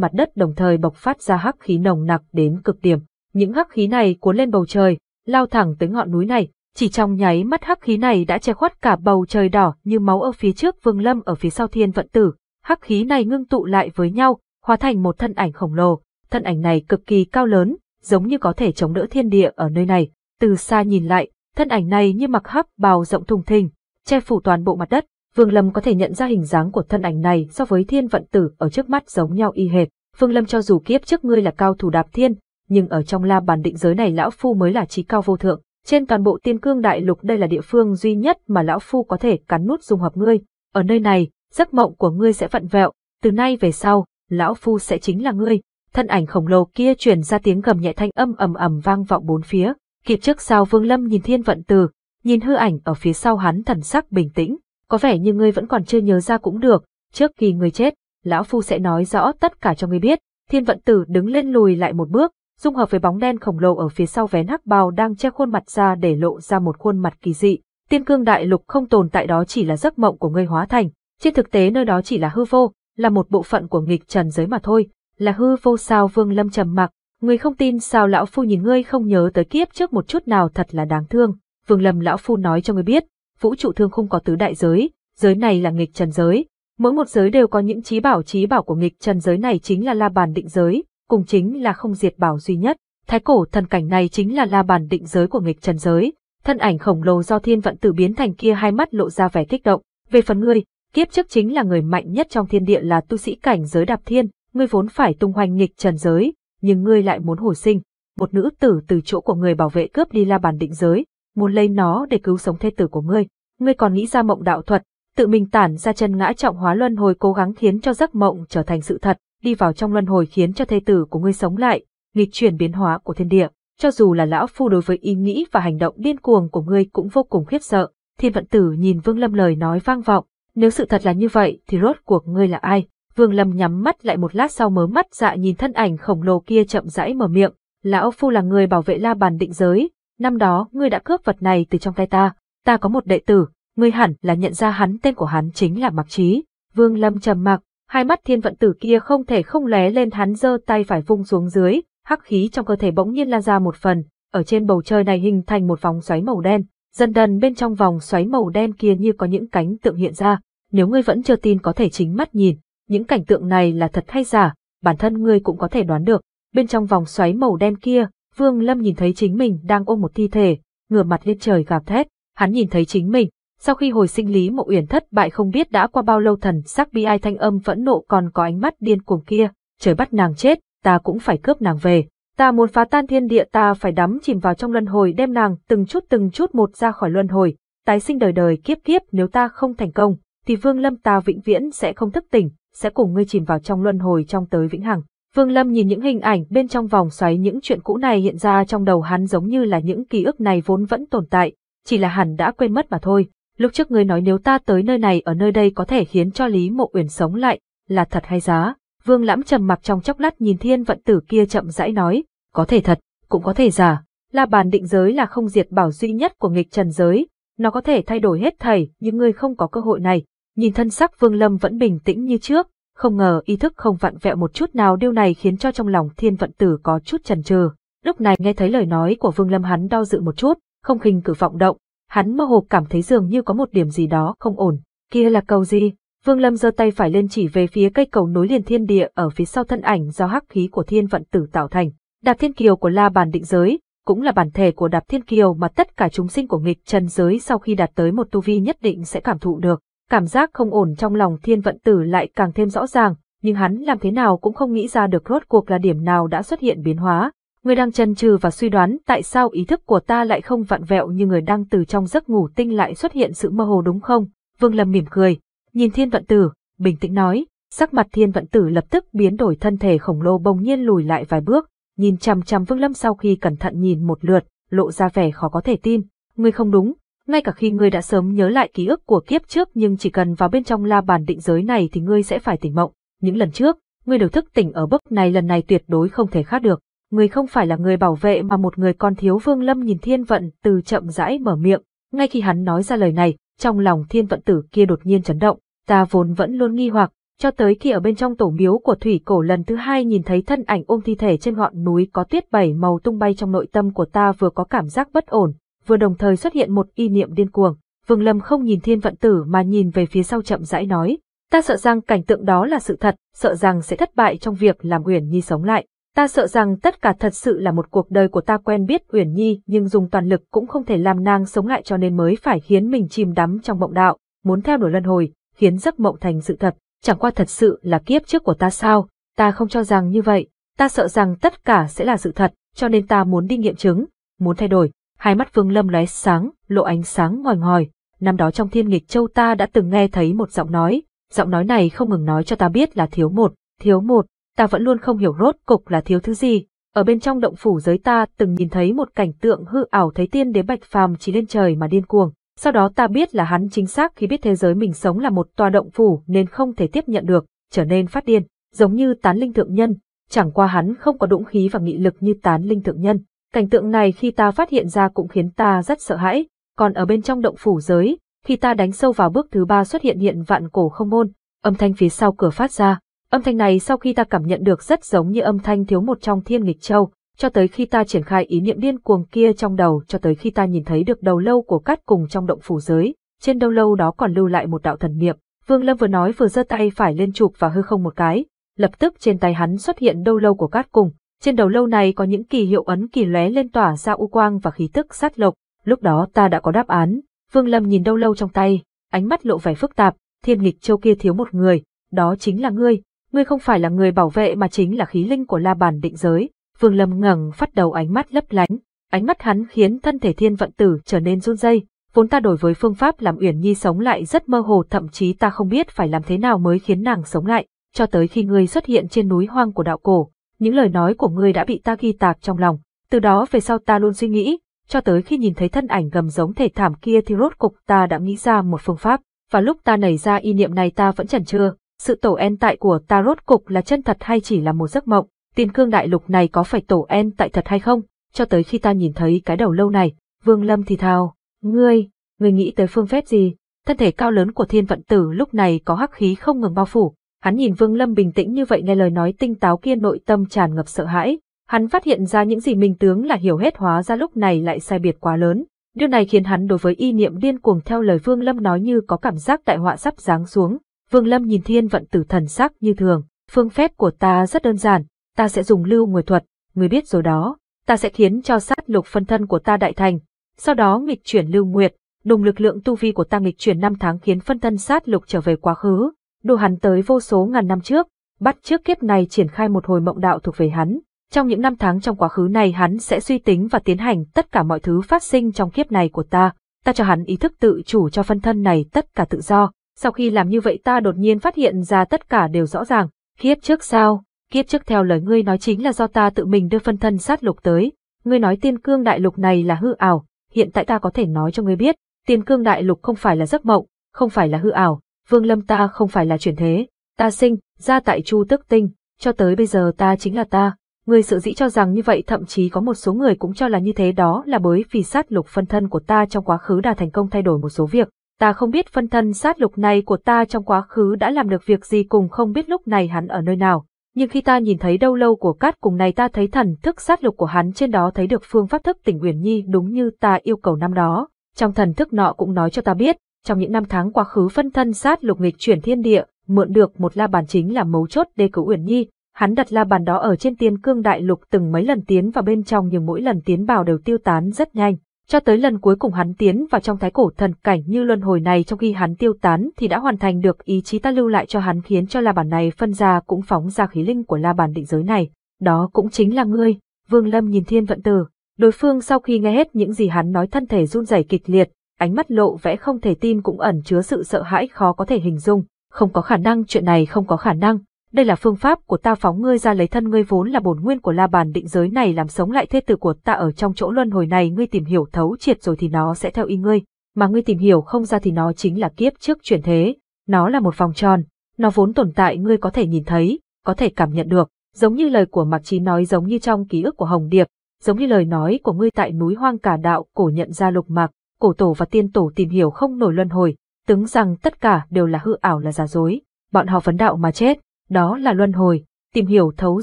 mặt đất đồng thời bộc phát ra hắc khí nồng nặc đến cực điểm. Những hắc khí này cuốn lên bầu trời, lao thẳng tới ngọn núi này. Chỉ trong nháy mắt hắc khí này đã che khuất cả bầu trời đỏ như máu ở phía trước Vương Lâm ở phía sau Thiên Vận Tử, hắc khí này ngưng tụ lại với nhau, hóa thành một thân ảnh khổng lồ, thân ảnh này cực kỳ cao lớn, giống như có thể chống đỡ thiên địa ở nơi này. Từ xa nhìn lại, thân ảnh này như mặc hắc bào rộng thùng thình, che phủ toàn bộ mặt đất, Vương Lâm có thể nhận ra hình dáng của thân ảnh này so với thiên vận tử ở trước mắt giống nhau y hệt. Vương Lâm cho dù kiếp trước ngươi là cao thủ đạp thiên, nhưng ở trong la bàn định giới này lão phu mới là trí cao vô thượng. Trên toàn bộ tiên cương đại lục đây là địa phương duy nhất mà lão phu có thể cắn nút dung hợp ngươi. Ở nơi này, giấc mộng của ngươi sẽ vặn vẹo, từ nay về sau, lão phu sẽ chính là ngươi. Thân ảnh khổng lồ kia truyền ra tiếng gầm nhẹ thanh âm ầm ầm vang vọng bốn phía, kịp trước sau Vương Lâm nhìn Thiên Vận Tử, nhìn hư ảnh ở phía sau hắn thần sắc bình tĩnh, có vẻ như ngươi vẫn còn chưa nhớ ra cũng được, trước khi ngươi chết, lão phu sẽ nói rõ tất cả cho ngươi biết. Thiên Vận Tử đứng lên lùi lại một bước, dung hợp với bóng đen khổng lồ ở phía sau vén hắc bào đang che khuôn mặt ra để lộ ra một khuôn mặt kỳ dị. Tiên cương đại lục không tồn tại đó chỉ là giấc mộng của ngươi hóa thành, trên thực tế nơi đó chỉ là hư vô, là một bộ phận của nghịch trần giới mà thôi, là hư vô sao Vương Lâm trầm mặc, người không tin sao lão phu nhìn ngươi không nhớ tới kiếp trước một chút nào thật là đáng thương. Vương Lâm lão phu nói cho ngươi biết, vũ trụ thương không có tứ đại giới, giới này là nghịch trần giới, mỗi một giới đều có những trí bảo trí bảo của nghịch trần giới này chính là La Bàn định giới, cùng chính là không diệt bảo duy nhất. Thái cổ thần cảnh này chính là La Bàn định giới của nghịch trần giới. Thân ảnh khổng lồ do thiên vận tử biến thành kia hai mắt lộ ra vẻ kích động. Về phần ngươi, Kiếp trước chính là người mạnh nhất trong thiên địa là tu sĩ cảnh giới đạp thiên, ngươi vốn phải tung hoành nghịch trần giới, nhưng ngươi lại muốn hồi sinh. Một nữ tử từ chỗ của người bảo vệ cướp đi la bàn định giới, muốn lấy nó để cứu sống thê tử của ngươi. Ngươi còn nghĩ ra mộng đạo thuật, tự mình tản ra chân ngã trọng hóa luân hồi cố gắng khiến cho giấc mộng trở thành sự thật, đi vào trong luân hồi khiến cho thê tử của ngươi sống lại, nghịch chuyển biến hóa của thiên địa. Cho dù là lão phu đối với ý nghĩ và hành động điên cuồng của ngươi cũng vô cùng khiếp sợ. Thiên vận tử nhìn Vương Lâm lời nói vang vọng, nếu sự thật là như vậy thì rốt cuộc ngươi là ai? Vương Lâm nhắm mắt lại một lát sau mớ mắt dạ nhìn thân ảnh khổng lồ kia chậm rãi mở miệng. Lão Phu là người bảo vệ la bàn định giới, năm đó ngươi đã cướp vật này từ trong tay ta, ta có một đệ tử, ngươi hẳn là nhận ra hắn tên của hắn chính là Mạc Trí. Vương Lâm trầm mặc, hai mắt thiên vận tử kia không thể không lé lên hắn giơ tay phải vung xuống dưới, hắc khí trong cơ thể bỗng nhiên lan ra một phần, ở trên bầu trời này hình thành một vòng xoáy màu đen, dần dần bên trong vòng xoáy màu đen kia như có những cánh tượng hiện ra, nếu ngươi vẫn chưa tin có thể chính mắt nhìn, những cảnh tượng này là thật hay giả, bản thân ngươi cũng có thể đoán được. Bên trong vòng xoáy màu đen kia, Vương Lâm nhìn thấy chính mình đang ôm một thi thể, ngửa mặt lên trời gào thét, hắn nhìn thấy chính mình, sau khi hồi sinh lý mộ uyển thất bại không biết đã qua bao lâu thần sắc bi ai thanh âm vẫn nộ còn có ánh mắt điên cuồng kia, trời bắt nàng chết, ta cũng phải cướp nàng về. Ta muốn phá tan thiên địa ta phải đắm chìm vào trong luân hồi đem nàng từng chút từng chút một ra khỏi luân hồi, tái sinh đời đời kiếp kiếp nếu ta không thành công, thì Vương Lâm ta vĩnh viễn sẽ không thức tỉnh, sẽ cùng ngươi chìm vào trong luân hồi trong tới vĩnh hằng. Vương Lâm nhìn những hình ảnh bên trong vòng xoáy những chuyện cũ này hiện ra trong đầu hắn giống như là những ký ức này vốn vẫn tồn tại, chỉ là hắn đã quên mất mà thôi. Lúc trước ngươi nói nếu ta tới nơi này ở nơi đây có thể khiến cho Lý Mộ Uyển sống lại, là thật hay giá? Vương Lãm trầm mặc trong chốc lát nhìn thiên vận tử kia chậm rãi nói, có thể thật, cũng có thể giả. La bàn định giới là không diệt bảo duy nhất của nghịch trần giới, nó có thể thay đổi hết thảy, nhưng ngươi không có cơ hội này. Nhìn thân sắc Vương Lâm vẫn bình tĩnh như trước, không ngờ ý thức không vặn vẹo một chút nào điều này khiến cho trong lòng thiên vận tử có chút chần chừ. Lúc này nghe thấy lời nói của Vương Lâm hắn đo dự một chút, không khinh cử vọng động, hắn mơ hồ cảm thấy dường như có một điểm gì đó không ổn. Kia là cầu gì? Vương Lâm giơ tay phải lên chỉ về phía cây cầu nối liền thiên địa ở phía sau thân ảnh do hắc khí của thiên vận tử tạo thành. Đạp thiên kiều của la bàn định giới, cũng là bản thể của đạp thiên kiều mà tất cả chúng sinh của nghịch trần giới sau khi đạt tới một tu vi nhất định sẽ cảm thụ được. Cảm giác không ổn trong lòng thiên vận tử lại càng thêm rõ ràng, nhưng hắn làm thế nào cũng không nghĩ ra được rốt cuộc là điểm nào đã xuất hiện biến hóa. Người đang chần chừ và suy đoán tại sao ý thức của ta lại không vặn vẹo như người đang từ trong giấc ngủ tinh lại xuất hiện sự mơ hồ đúng không? Vương Lâm mỉm cười, Nhìn thiên vận tử, bình tĩnh nói, sắc mặt thiên vận tử lập tức biến đổi thân thể khổng lồ bồng nhiên lùi lại vài bước, nhìn chằm chằm Vương Lâm sau khi cẩn thận nhìn một lượt, lộ ra vẻ khó có thể tin, ngươi không đúng, ngay cả khi ngươi đã sớm nhớ lại ký ức của kiếp trước nhưng chỉ cần vào bên trong la bàn định giới này thì ngươi sẽ phải tỉnh mộng, những lần trước, ngươi đều thức tỉnh ở bước này lần này tuyệt đối không thể khác được. người không phải là người bảo vệ mà một người con thiếu Vương Lâm nhìn Thiên Vận từ chậm rãi mở miệng, ngay khi hắn nói ra lời này, trong lòng thiên vận tử kia đột nhiên chấn động, ta vốn vẫn luôn nghi hoặc, cho tới khi ở bên trong tổ miếu của thủy cổ lần thứ hai nhìn thấy thân ảnh ôm thi thể trên ngọn núi có tuyết bảy màu tung bay trong nội tâm của ta vừa có cảm giác bất ổn, vừa đồng thời xuất hiện một y niệm điên cuồng. Vương Lâm không nhìn thiên vận tử mà nhìn về phía sau chậm rãi nói, ta sợ rằng cảnh tượng đó là sự thật, sợ rằng sẽ thất bại trong việc làm Uyển Nhi sống lại. Ta sợ rằng tất cả thật sự là một cuộc đời của ta quen biết Uyển Nhi nhưng dùng toàn lực cũng không thể làm nàng sống lại cho nên mới phải khiến mình chìm đắm trong mộng đạo, muốn theo đuổi luân hồi, khiến giấc mộng thành sự thật, chẳng qua thật sự là kiếp trước của ta sao, ta không cho rằng như vậy, ta sợ rằng tất cả sẽ là sự thật, cho nên ta muốn đi nghiệm chứng, muốn thay đổi. Hai mắt Vương Lâm lóe sáng, lộ ánh sáng ngòi ngòi, năm đó trong thiên nghịch châu ta đã từng nghe thấy một giọng nói, giọng nói này không ngừng nói cho ta biết là thiếu một, thiếu một, ta vẫn luôn không hiểu rốt cục là thiếu thứ gì. Ở bên trong động phủ giới ta từng nhìn thấy một cảnh tượng hư ảo thấy tiên đế bạch phàm chỉ lên trời mà điên cuồng. Sau đó ta biết là hắn chính xác khi biết thế giới mình sống là một tòa động phủ nên không thể tiếp nhận được, trở nên phát điên, giống như tán linh thượng nhân. Chẳng qua hắn không có đũng khí và nghị lực như tán linh thượng nhân. Cảnh tượng này khi ta phát hiện ra cũng khiến ta rất sợ hãi. Còn ở bên trong động phủ giới, khi ta đánh sâu vào bước thứ ba xuất hiện hiện vạn cổ không môn, âm thanh phía sau cửa phát ra, Âm thanh này sau khi ta cảm nhận được rất giống như âm thanh thiếu một trong thiên nghịch châu, cho tới khi ta triển khai ý niệm điên cuồng kia trong đầu cho tới khi ta nhìn thấy được đầu lâu của cát cùng trong động phủ giới, trên đầu lâu đó còn lưu lại một đạo thần niệm. Vương Lâm vừa nói vừa giơ tay phải lên chụp và hư không một cái, lập tức trên tay hắn xuất hiện đầu lâu của cát cùng, trên đầu lâu này có những kỳ hiệu ấn kỳ lóe lên tỏa ra u quang và khí tức sát lộc, lúc đó ta đã có đáp án. Vương Lâm nhìn đầu lâu trong tay, ánh mắt lộ vẻ phức tạp, thiên nghịch châu kia thiếu một người, đó chính là ngươi, ngươi không phải là người bảo vệ mà chính là khí linh của la bàn định giới. Vương Lâm ngẩng phát đầu ánh mắt lấp lánh, ánh mắt hắn khiến thân thể thiên vận tử trở nên run rẩy. Vốn ta đối với phương pháp làm Uyển Nhi sống lại rất mơ hồ, thậm chí ta không biết phải làm thế nào mới khiến nàng sống lại, cho tới khi ngươi xuất hiện trên núi hoang của đạo cổ, những lời nói của ngươi đã bị ta ghi tạc trong lòng, từ đó về sau ta luôn suy nghĩ, cho tới khi nhìn thấy thân ảnh gầm giống thể thảm kia thì rốt cục ta đã nghĩ ra một phương pháp, và lúc ta nảy ra ý niệm này ta vẫn chần chưa sự tổ en tại của tarot cục là chân thật hay chỉ là một giấc mộng, tiền cương đại lục này có phải tổ en tại thật hay không, cho tới khi ta nhìn thấy cái đầu lâu này, Vương Lâm thì thào, ngươi, ngươi nghĩ tới phương phép gì, thân thể cao lớn của thiên vận tử lúc này có hắc khí không ngừng bao phủ, hắn nhìn Vương Lâm bình tĩnh như vậy nghe lời nói tinh táo kia nội tâm tràn ngập sợ hãi, hắn phát hiện ra những gì mình tướng là hiểu hết hóa ra lúc này lại sai biệt quá lớn. Điều này khiến hắn đối với y niệm điên cuồng theo lời Vương Lâm nói như có cảm giác đại họa sắp giáng xuống, Vương Lâm nhìn thiên vận tử thần sắc như thường, phương phép của ta rất đơn giản, ta sẽ dùng lưu người thuật, người biết rồi đó, ta sẽ khiến cho sát lục phân thân của ta đại thành, sau đó nghịch chuyển lưu nguyệt, dùng lực lượng tu vi của ta nghịch chuyển năm tháng khiến phân thân sát lục trở về quá khứ, đồ hắn tới vô số ngàn năm trước, bắt trước kiếp này triển khai một hồi mộng đạo thuộc về hắn. Trong những năm tháng trong quá khứ này hắn sẽ suy tính và tiến hành tất cả mọi thứ phát sinh trong kiếp này của ta, ta cho hắn ý thức tự chủ cho phân thân này tất cả tự do, sau khi làm như vậy ta đột nhiên phát hiện ra tất cả đều rõ ràng, kiếp trước sao, kiếp trước theo lời ngươi nói chính là do ta tự mình đưa phân thân sát lục tới, ngươi nói tiên cương đại lục này là hư ảo, hiện tại ta có thể nói cho ngươi biết, tiên cương đại lục không phải là giấc mộng, không phải là hư ảo, vương lâm ta không phải là chuyển thế, ta sinh, ra tại chu tức tinh, cho tới bây giờ ta chính là ta. ngươi sự dĩ cho rằng như vậy thậm chí có một số người cũng cho là như thế đó là bởi vì sát lục phân thân của ta trong quá khứ đã thành công thay đổi một số việc ta không biết phân thân sát lục này của ta trong quá khứ đã làm được việc gì cùng không biết lúc này hắn ở nơi nào. Nhưng khi ta nhìn thấy đâu lâu của cát cùng này ta thấy thần thức sát lục của hắn trên đó thấy được phương pháp thức tỉnh Uyển Nhi đúng như ta yêu cầu năm đó. Trong thần thức nọ cũng nói cho ta biết, trong những năm tháng quá khứ phân thân sát lục nghịch chuyển thiên địa, mượn được một la bàn chính là mấu chốt đề cứu Uyển Nhi. Hắn đặt la bàn đó ở trên tiên cương đại lục từng mấy lần tiến vào bên trong nhưng mỗi lần tiến vào đều tiêu tán rất nhanh. Cho tới lần cuối cùng hắn tiến vào trong thái cổ thần cảnh như luân hồi này trong khi hắn tiêu tán thì đã hoàn thành được ý chí ta lưu lại cho hắn khiến cho la bàn này phân ra cũng phóng ra khí linh của la bàn định giới này. Đó cũng chính là ngươi, Vương Lâm nhìn thiên vận tử. Đối phương sau khi nghe hết những gì hắn nói thân thể run rẩy kịch liệt, ánh mắt lộ vẽ không thể tin cũng ẩn chứa sự sợ hãi khó có thể hình dung. Không có khả năng chuyện này không có khả năng, đây là phương pháp của ta phóng ngươi ra lấy thân ngươi vốn là bổn nguyên của la bàn định giới này làm sống lại thê tử của ta ở trong chỗ luân hồi này ngươi tìm hiểu thấu triệt rồi thì nó sẽ theo ý ngươi, mà ngươi tìm hiểu không ra thì nó chính là kiếp trước chuyển thế, nó là một vòng tròn, nó vốn tồn tại ngươi có thể nhìn thấy, có thể cảm nhận được, giống như lời của Mạc trí nói giống như trong ký ức của Hồng Điệp, giống như lời nói của ngươi tại núi hoang cả đạo cổ nhận ra lục mạc, cổ tổ và tiên tổ tìm hiểu không nổi luân hồi, tướng rằng tất cả đều là hư ảo là giả dối, bọn họ vấn đạo mà chết đó là luân hồi, tìm hiểu thấu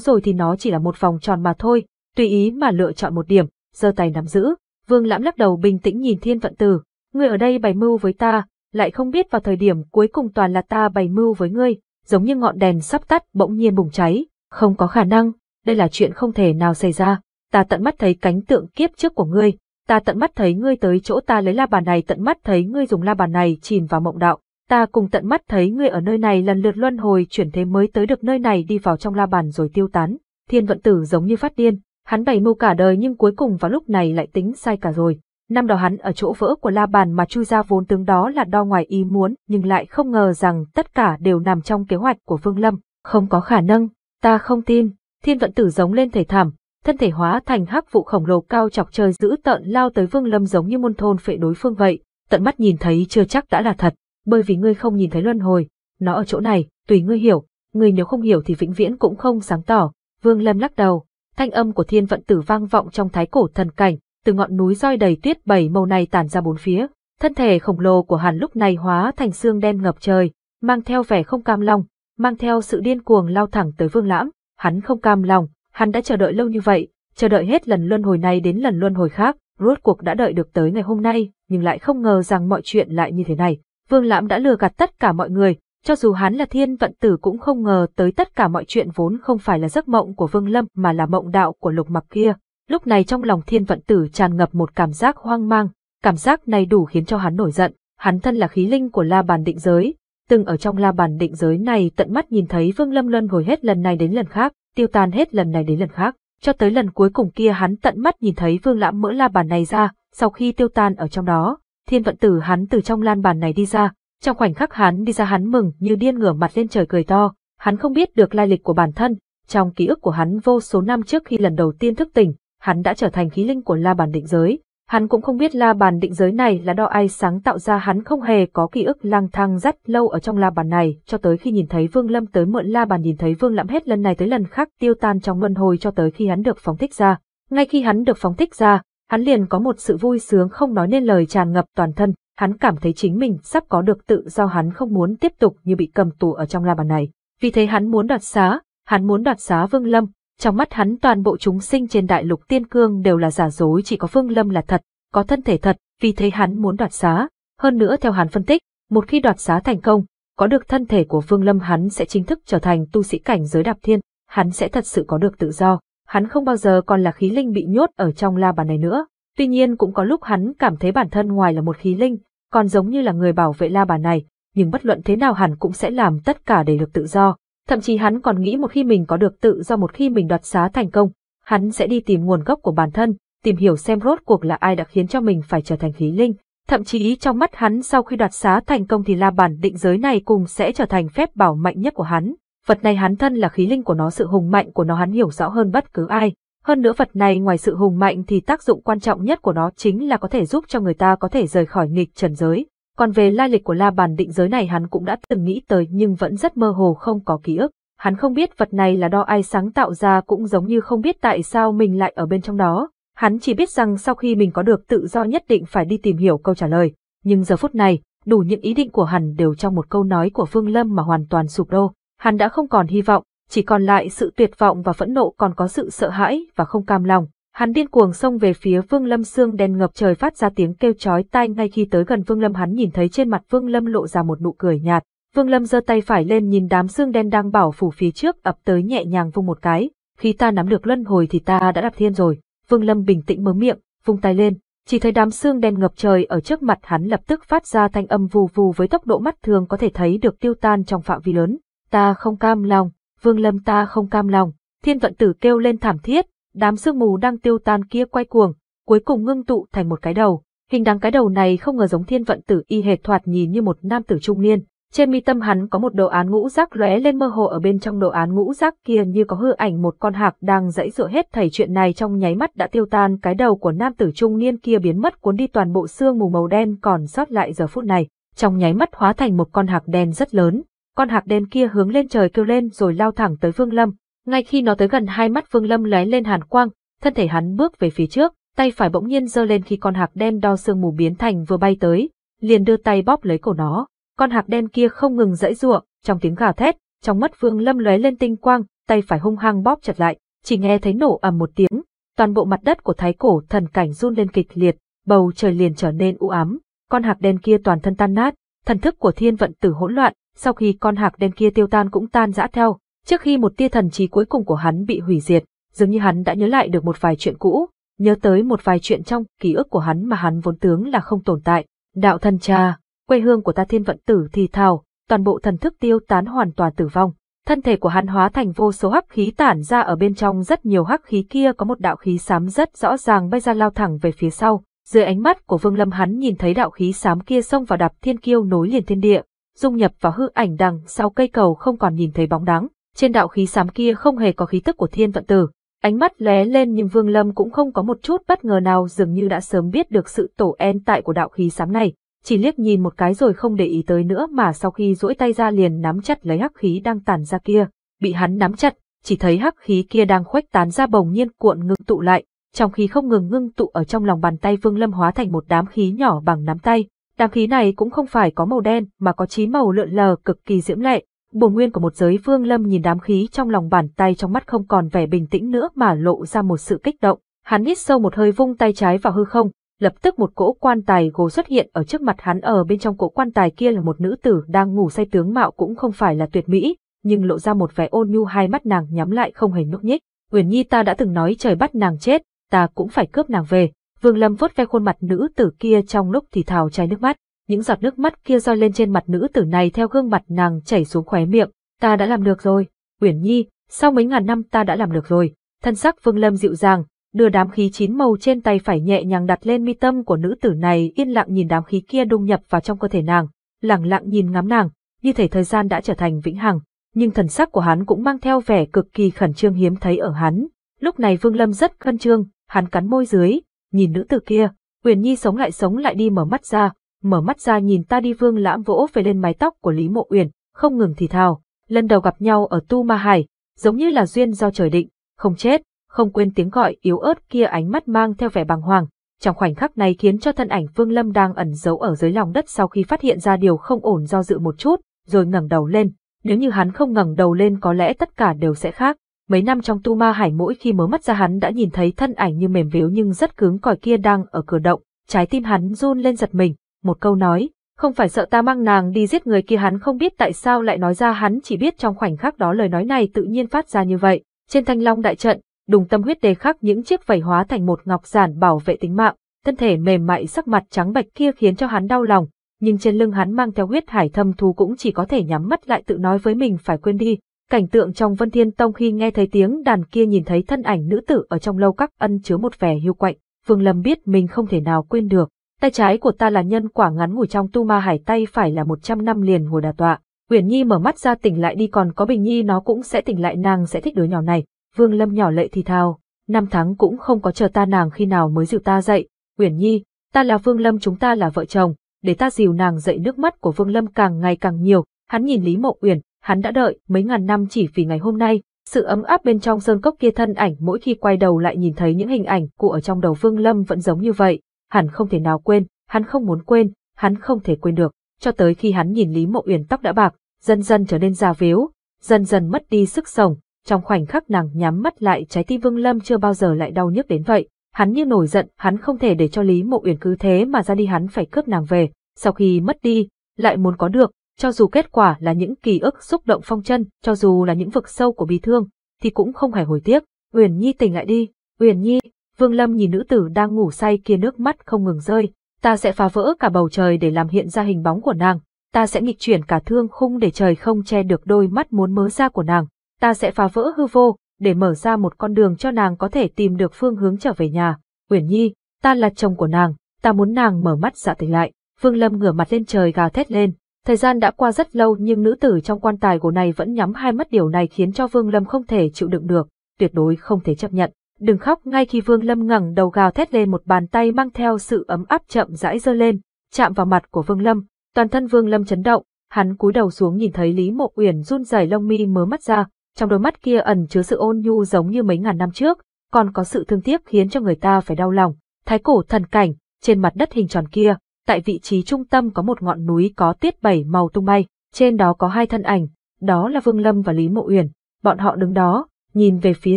rồi thì nó chỉ là một vòng tròn mà thôi, tùy ý mà lựa chọn một điểm, giơ tay nắm giữ. Vương Lãm lắc đầu bình tĩnh nhìn Thiên Vận Tử, ngươi ở đây bày mưu với ta, lại không biết vào thời điểm cuối cùng toàn là ta bày mưu với ngươi, giống như ngọn đèn sắp tắt bỗng nhiên bùng cháy, không có khả năng, đây là chuyện không thể nào xảy ra, ta tận mắt thấy cánh tượng kiếp trước của ngươi, ta tận mắt thấy ngươi tới chỗ ta lấy la bàn này, tận mắt thấy ngươi dùng la bàn này chìm vào mộng đạo, ta cùng tận mắt thấy ngươi ở nơi này lần lượt luân hồi chuyển thế mới tới được nơi này đi vào trong la bàn rồi tiêu tán. Thiên vận tử giống như phát điên, hắn bày mưu cả đời nhưng cuối cùng vào lúc này lại tính sai cả rồi. Năm đó hắn ở chỗ vỡ của la bàn mà chui ra vốn tướng đó là đo ngoài ý muốn nhưng lại không ngờ rằng tất cả đều nằm trong kế hoạch của Vương Lâm. Không có khả năng, ta không tin, thiên vận tử giống lên thể thảm, thân thể hóa thành hắc vụ khổng lồ cao chọc trời dữ tợn lao tới Vương Lâm giống như môn thôn phệ đối phương vậy, tận mắt nhìn thấy chưa chắc đã là thật bởi vì ngươi không nhìn thấy luân hồi, nó ở chỗ này, tùy ngươi hiểu, ngươi nếu không hiểu thì vĩnh viễn cũng không sáng tỏ. Vương Lâm lắc đầu, thanh âm của thiên vận tử vang vọng trong thái cổ thần cảnh, từ ngọn núi roi đầy tuyết bảy màu này tản ra bốn phía, thân thể khổng lồ của hắn lúc này hóa thành xương đen ngập trời, mang theo vẻ không cam lòng, mang theo sự điên cuồng lao thẳng tới Vương Lãm, hắn không cam lòng, hắn đã chờ đợi lâu như vậy, chờ đợi hết lần luân hồi này đến lần luân hồi khác, rốt cuộc đã đợi được tới ngày hôm nay, nhưng lại không ngờ rằng mọi chuyện lại như thế này. Vương Lãm đã lừa gạt tất cả mọi người, cho dù hắn là thiên vận tử cũng không ngờ tới tất cả mọi chuyện vốn không phải là giấc mộng của Vương Lâm mà là mộng đạo của lục mặc kia. Lúc này trong lòng thiên vận tử tràn ngập một cảm giác hoang mang, cảm giác này đủ khiến cho hắn nổi giận, hắn thân là khí linh của la bàn định giới, từng ở trong la bàn định giới này tận mắt nhìn thấy Vương Lâm luân hồi hết lần này đến lần khác, tiêu tan hết lần này đến lần khác, cho tới lần cuối cùng kia hắn tận mắt nhìn thấy Vương Lãm mỡ la bàn này ra, sau khi tiêu tan ở trong đó, thiên vận tử hắn từ trong lan bàn này đi ra, trong khoảnh khắc hắn đi ra hắn mừng như điên ngửa mặt lên trời cười to, hắn không biết được lai lịch của bản thân, trong ký ức của hắn vô số năm trước khi lần đầu tiên thức tỉnh, hắn đã trở thành khí linh của la bàn định giới. Hắn cũng không biết la bàn định giới này là do ai sáng tạo ra hắn không hề có ký ức lang thang rất lâu ở trong la bàn này cho tới khi nhìn thấy Vương Lâm tới mượn la bàn nhìn thấy Vương Lâm hết lần này tới lần khác tiêu tan trong luân hồi cho tới khi hắn được phóng thích ra. Ngay khi hắn được phóng thích ra, hắn liền có một sự vui sướng không nói nên lời tràn ngập toàn thân, hắn cảm thấy chính mình sắp có được tự do hắn không muốn tiếp tục như bị cầm tù ở trong la bàn này. Vì thế hắn muốn đoạt xá, hắn muốn đoạt xá Vương Lâm, trong mắt hắn toàn bộ chúng sinh trên đại lục tiên cương đều là giả dối chỉ có Vương Lâm là thật, có thân thể thật, vì thế hắn muốn đoạt xá. Hơn nữa theo hắn phân tích, một khi đoạt xá thành công, có được thân thể của Vương Lâm hắn sẽ chính thức trở thành tu sĩ cảnh giới đạp thiên, hắn sẽ thật sự có được tự do hắn không bao giờ còn là khí linh bị nhốt ở trong la bàn này nữa. Tuy nhiên cũng có lúc hắn cảm thấy bản thân ngoài là một khí linh, còn giống như là người bảo vệ la bàn này, nhưng bất luận thế nào hắn cũng sẽ làm tất cả để được tự do. Thậm chí hắn còn nghĩ một khi mình có được tự do một khi mình đoạt xá thành công, hắn sẽ đi tìm nguồn gốc của bản thân, tìm hiểu xem rốt cuộc là ai đã khiến cho mình phải trở thành khí linh. Thậm chí trong mắt hắn sau khi đoạt xá thành công thì la bàn định giới này cùng sẽ trở thành phép bảo mạnh nhất của hắn, vật này hắn thân là khí linh của nó sự hùng mạnh của nó hắn hiểu rõ hơn bất cứ ai. Hơn nữa vật này ngoài sự hùng mạnh thì tác dụng quan trọng nhất của nó chính là có thể giúp cho người ta có thể rời khỏi nghịch trần giới. Còn về lai lịch của la bàn định giới này hắn cũng đã từng nghĩ tới nhưng vẫn rất mơ hồ không có ký ức. Hắn không biết vật này là do ai sáng tạo ra cũng giống như không biết tại sao mình lại ở bên trong đó. Hắn chỉ biết rằng sau khi mình có được tự do nhất định phải đi tìm hiểu câu trả lời. Nhưng giờ phút này, đủ những ý định của hắn đều trong một câu nói của Phương Lâm mà hoàn toàn sụp đổ. Hắn đã không còn hy vọng, chỉ còn lại sự tuyệt vọng và phẫn nộ còn có sự sợ hãi và không cam lòng. Hắn điên cuồng xông về phía Vương Lâm xương đen ngập trời phát ra tiếng kêu chói tai ngay khi tới gần Vương Lâm hắn nhìn thấy trên mặt Vương Lâm lộ ra một nụ cười nhạt. Vương Lâm giơ tay phải lên nhìn đám xương đen đang bảo phủ phía trước ập tới nhẹ nhàng vung một cái. Khi ta nắm được luân hồi thì ta đã đạp thiên rồi. Vương Lâm bình tĩnh mớ miệng, vung tay lên, chỉ thấy đám xương đen ngập trời ở trước mặt hắn lập tức phát ra thanh âm vù vù với tốc độ mắt thường có thể thấy được tiêu tan trong phạm vi lớn ta không cam lòng, Vương Lâm ta không cam lòng, thiên vận tử kêu lên thảm thiết, đám sương mù đang tiêu tan kia quay cuồng, cuối cùng ngưng tụ thành một cái đầu. Hình dáng cái đầu này không ngờ giống thiên vận tử y hệt thoạt nhìn như một nam tử trung niên. Trên mi tâm hắn có một đồ án ngũ giác lóe lên mơ hồ ở bên trong đồ án ngũ giác kia như có hư ảnh một con hạc đang dãy dựa hết thầy chuyện này trong nháy mắt đã tiêu tan cái đầu của nam tử trung niên kia biến mất cuốn đi toàn bộ xương mù màu đen còn sót lại giờ phút này, trong nháy mắt hóa thành một con hạc đen rất lớn, con hạc đen kia hướng lên trời kêu lên rồi lao thẳng tới Vương Lâm. Ngay khi nó tới gần hai mắt Vương Lâm lóe lên hàn quang, thân thể hắn bước về phía trước, tay phải bỗng nhiên giơ lên khi con hạc đen đo sương mù biến thành vừa bay tới, liền đưa tay bóp lấy cổ nó. Con hạc đen kia không ngừng dãy giụa, trong tiếng gào thét, trong mắt Vương Lâm lóe lên tinh quang, tay phải hung hăng bóp chặt lại, chỉ nghe thấy nổ ầm một tiếng, toàn bộ mặt đất của thái cổ thần cảnh run lên kịch liệt, bầu trời liền trở nên u ám, con hạc đen kia toàn thân tan nát, thần thức của thiên vận tử hỗn loạn, sau khi con hạc đen kia tiêu tan cũng tan rã theo, trước khi một tia thần trí cuối cùng của hắn bị hủy diệt, dường như hắn đã nhớ lại được một vài chuyện cũ, nhớ tới một vài chuyện trong ký ức của hắn mà hắn vốn tướng là không tồn tại. Đạo thần cha, quê hương của ta thiên vận tử thì thào, toàn bộ thần thức tiêu tán hoàn toàn tử vong. Thân thể của hắn hóa thành vô số hắc khí tản ra ở bên trong rất nhiều hắc khí kia có một đạo khí xám rất rõ ràng bay ra lao thẳng về phía sau. Dưới ánh mắt của Vương Lâm hắn nhìn thấy đạo khí xám kia xông vào đạp thiên kiêu nối liền thiên địa, dung nhập vào hư ảnh đằng sau cây cầu không còn nhìn thấy bóng dáng. Trên đạo khí xám kia không hề có khí tức của thiên vận tử. Ánh mắt lóe lên nhưng Vương Lâm cũng không có một chút bất ngờ nào dường như đã sớm biết được sự tổ en tại của đạo khí xám này, chỉ liếc nhìn một cái rồi không để ý tới nữa mà sau khi duỗi tay ra liền nắm chặt lấy hắc khí đang tản ra kia, bị hắn nắm chặt, chỉ thấy hắc khí kia đang khuếch tán ra bồng nhiên cuộn ngưng tụ lại, trong khi không ngừng ngưng tụ ở trong lòng bàn tay Vương Lâm hóa thành một đám khí nhỏ bằng nắm tay, Đám khí này cũng không phải có màu đen mà có chín màu lượn lờ cực kỳ diễm lệ. Bổ nguyên của một giới vương lâm nhìn đám khí trong lòng bàn tay trong mắt không còn vẻ bình tĩnh nữa mà lộ ra một sự kích động. Hắn hít sâu một hơi vung tay trái vào hư không, lập tức một cỗ quan tài gỗ xuất hiện ở trước mặt hắn ở bên trong cỗ quan tài kia là một nữ tử đang ngủ say tướng mạo cũng không phải là tuyệt mỹ, nhưng lộ ra một vẻ ôn nhu hai mắt nàng nhắm lại không hề nhúc nhích. Uyển Nhi ta đã từng nói trời bắt nàng chết, ta cũng phải cướp nàng về. Vương Lâm vuốt ve khuôn mặt nữ tử kia trong lúc thì thào chảy nước mắt, những giọt nước mắt kia rơi lên trên mặt nữ tử này theo gương mặt nàng chảy xuống khóe miệng, ta đã làm được rồi, Uyển Nhi, sau mấy ngàn năm ta đã làm được rồi. Thân sắc Vương Lâm dịu dàng, đưa đám khí chín màu trên tay phải nhẹ nhàng đặt lên mi tâm của nữ tử này yên lặng nhìn đám khí kia đung nhập vào trong cơ thể nàng, lặng lặng nhìn ngắm nàng, như thể thời gian đã trở thành vĩnh hằng, nhưng thần sắc của hắn cũng mang theo vẻ cực kỳ khẩn trương hiếm thấy ở hắn. Lúc này Vương Lâm rất khẩn trương, hắn cắn môi dưới, nhìn nữ tử kia, Uyển Nhi sống lại sống lại đi mở mắt ra, mở mắt ra nhìn ta đi Vương Lãm vỗ về lên mái tóc của Lý Mộ Uyển, không ngừng thì thào, lần đầu gặp nhau ở Tu Ma Hải, giống như là duyên do trời định, không chết, không quên tiếng gọi yếu ớt kia ánh mắt mang theo vẻ bàng hoàng, trong khoảnh khắc này khiến cho thân ảnh Vương Lâm đang ẩn giấu ở dưới lòng đất sau khi phát hiện ra điều không ổn do dự một chút, rồi ngẩng đầu lên, nếu như hắn không ngẩng đầu lên có lẽ tất cả đều sẽ khác, Mấy năm trong tu ma hải mỗi khi mở mắt ra hắn đã nhìn thấy thân ảnh như mềm víu nhưng rất cứng cỏi kia đang ở cửa động, trái tim hắn run lên giật mình, một câu nói, không phải sợ ta mang nàng đi giết người kia hắn không biết tại sao lại nói ra hắn chỉ biết trong khoảnh khắc đó lời nói này tự nhiên phát ra như vậy. Trên thanh long đại trận, đùng tâm huyết đề khắc những chiếc vảy hóa thành một ngọc giản bảo vệ tính mạng, thân thể mềm mại sắc mặt trắng bạch kia khiến cho hắn đau lòng, nhưng trên lưng hắn mang theo huyết hải thâm thú cũng chỉ có thể nhắm mắt lại tự nói với mình phải quên đi, Cảnh tượng trong Vân Thiên Tông khi nghe thấy tiếng đàn kia nhìn thấy thân ảnh nữ tử ở trong lâu các ân chứa một vẻ hiu quạnh, Vương Lâm biết mình không thể nào quên được. Tay trái của ta là nhân quả ngắn ngủi trong tu ma hải tay phải là một trăm năm liền ngồi đà tọa. Uyển Nhi mở mắt ra tỉnh lại đi còn có Bình Nhi nó cũng sẽ tỉnh lại nàng sẽ thích đứa nhỏ này. Vương Lâm nhỏ lệ thì thào, năm tháng cũng không có chờ ta nàng khi nào mới dịu ta dậy. Uyển Nhi, ta là Vương Lâm chúng ta là vợ chồng, để ta dìu nàng dậy nước mắt của Vương Lâm càng ngày càng nhiều. Hắn nhìn Lý Mộ Uyển, hắn đã đợi mấy ngàn năm chỉ vì ngày hôm nay, sự ấm áp bên trong sơn cốc kia thân ảnh mỗi khi quay đầu lại nhìn thấy những hình ảnh cụ ở trong đầu Vương Lâm vẫn giống như vậy, hắn không thể nào quên, hắn không muốn quên, hắn không thể quên được, cho tới khi hắn nhìn Lý Mộ Uyển tóc đã bạc, dần dần trở nên già vếu, dần dần mất đi sức sống, trong khoảnh khắc nàng nhắm mắt lại trái tim Vương Lâm chưa bao giờ lại đau nhức đến vậy, hắn như nổi giận, hắn không thể để cho Lý Mộ Uyển cứ thế mà ra đi hắn phải cướp nàng về, sau khi mất đi, lại muốn có được, cho dù kết quả là những ký ức xúc động phong chân, cho dù là những vực sâu của bi thương, thì cũng không hề hồi tiếc. Uyển Nhi tỉnh lại đi, Uyển Nhi, Vương Lâm nhìn nữ tử đang ngủ say kia nước mắt không ngừng rơi, ta sẽ phá vỡ cả bầu trời để làm hiện ra hình bóng của nàng, ta sẽ nghịch chuyển cả thương khung để trời không che được đôi mắt muốn mớ ra của nàng, ta sẽ phá vỡ hư vô, để mở ra một con đường cho nàng có thể tìm được phương hướng trở về nhà. Uyển Nhi, ta là chồng của nàng, ta muốn nàng mở mắt dạ tỉnh lại. Vương Lâm ngửa mặt lên trời gào thét lên, Thời gian đã qua rất lâu nhưng nữ tử trong quan tài của này vẫn nhắm hai mắt điều này khiến cho Vương Lâm không thể chịu đựng được, tuyệt đối không thể chấp nhận. Đừng khóc ngay khi Vương Lâm ngẩng đầu gào thét lên một bàn tay mang theo sự ấm áp chậm rãi giơ lên, chạm vào mặt của Vương Lâm, toàn thân Vương Lâm chấn động, hắn cúi đầu xuống nhìn thấy Lý Mộ Uyển run rẩy lông mi mớ mắt ra, trong đôi mắt kia ẩn chứa sự ôn nhu giống như mấy ngàn năm trước, còn có sự thương tiếc khiến cho người ta phải đau lòng. Thái cổ thần cảnh, trên mặt đất hình tròn kia, tại vị trí trung tâm có một ngọn núi có tiết bảy màu tung bay, trên đó có hai thân ảnh, đó là Vương Lâm và Lý Mộ Uyển. Bọn họ đứng đó, nhìn về phía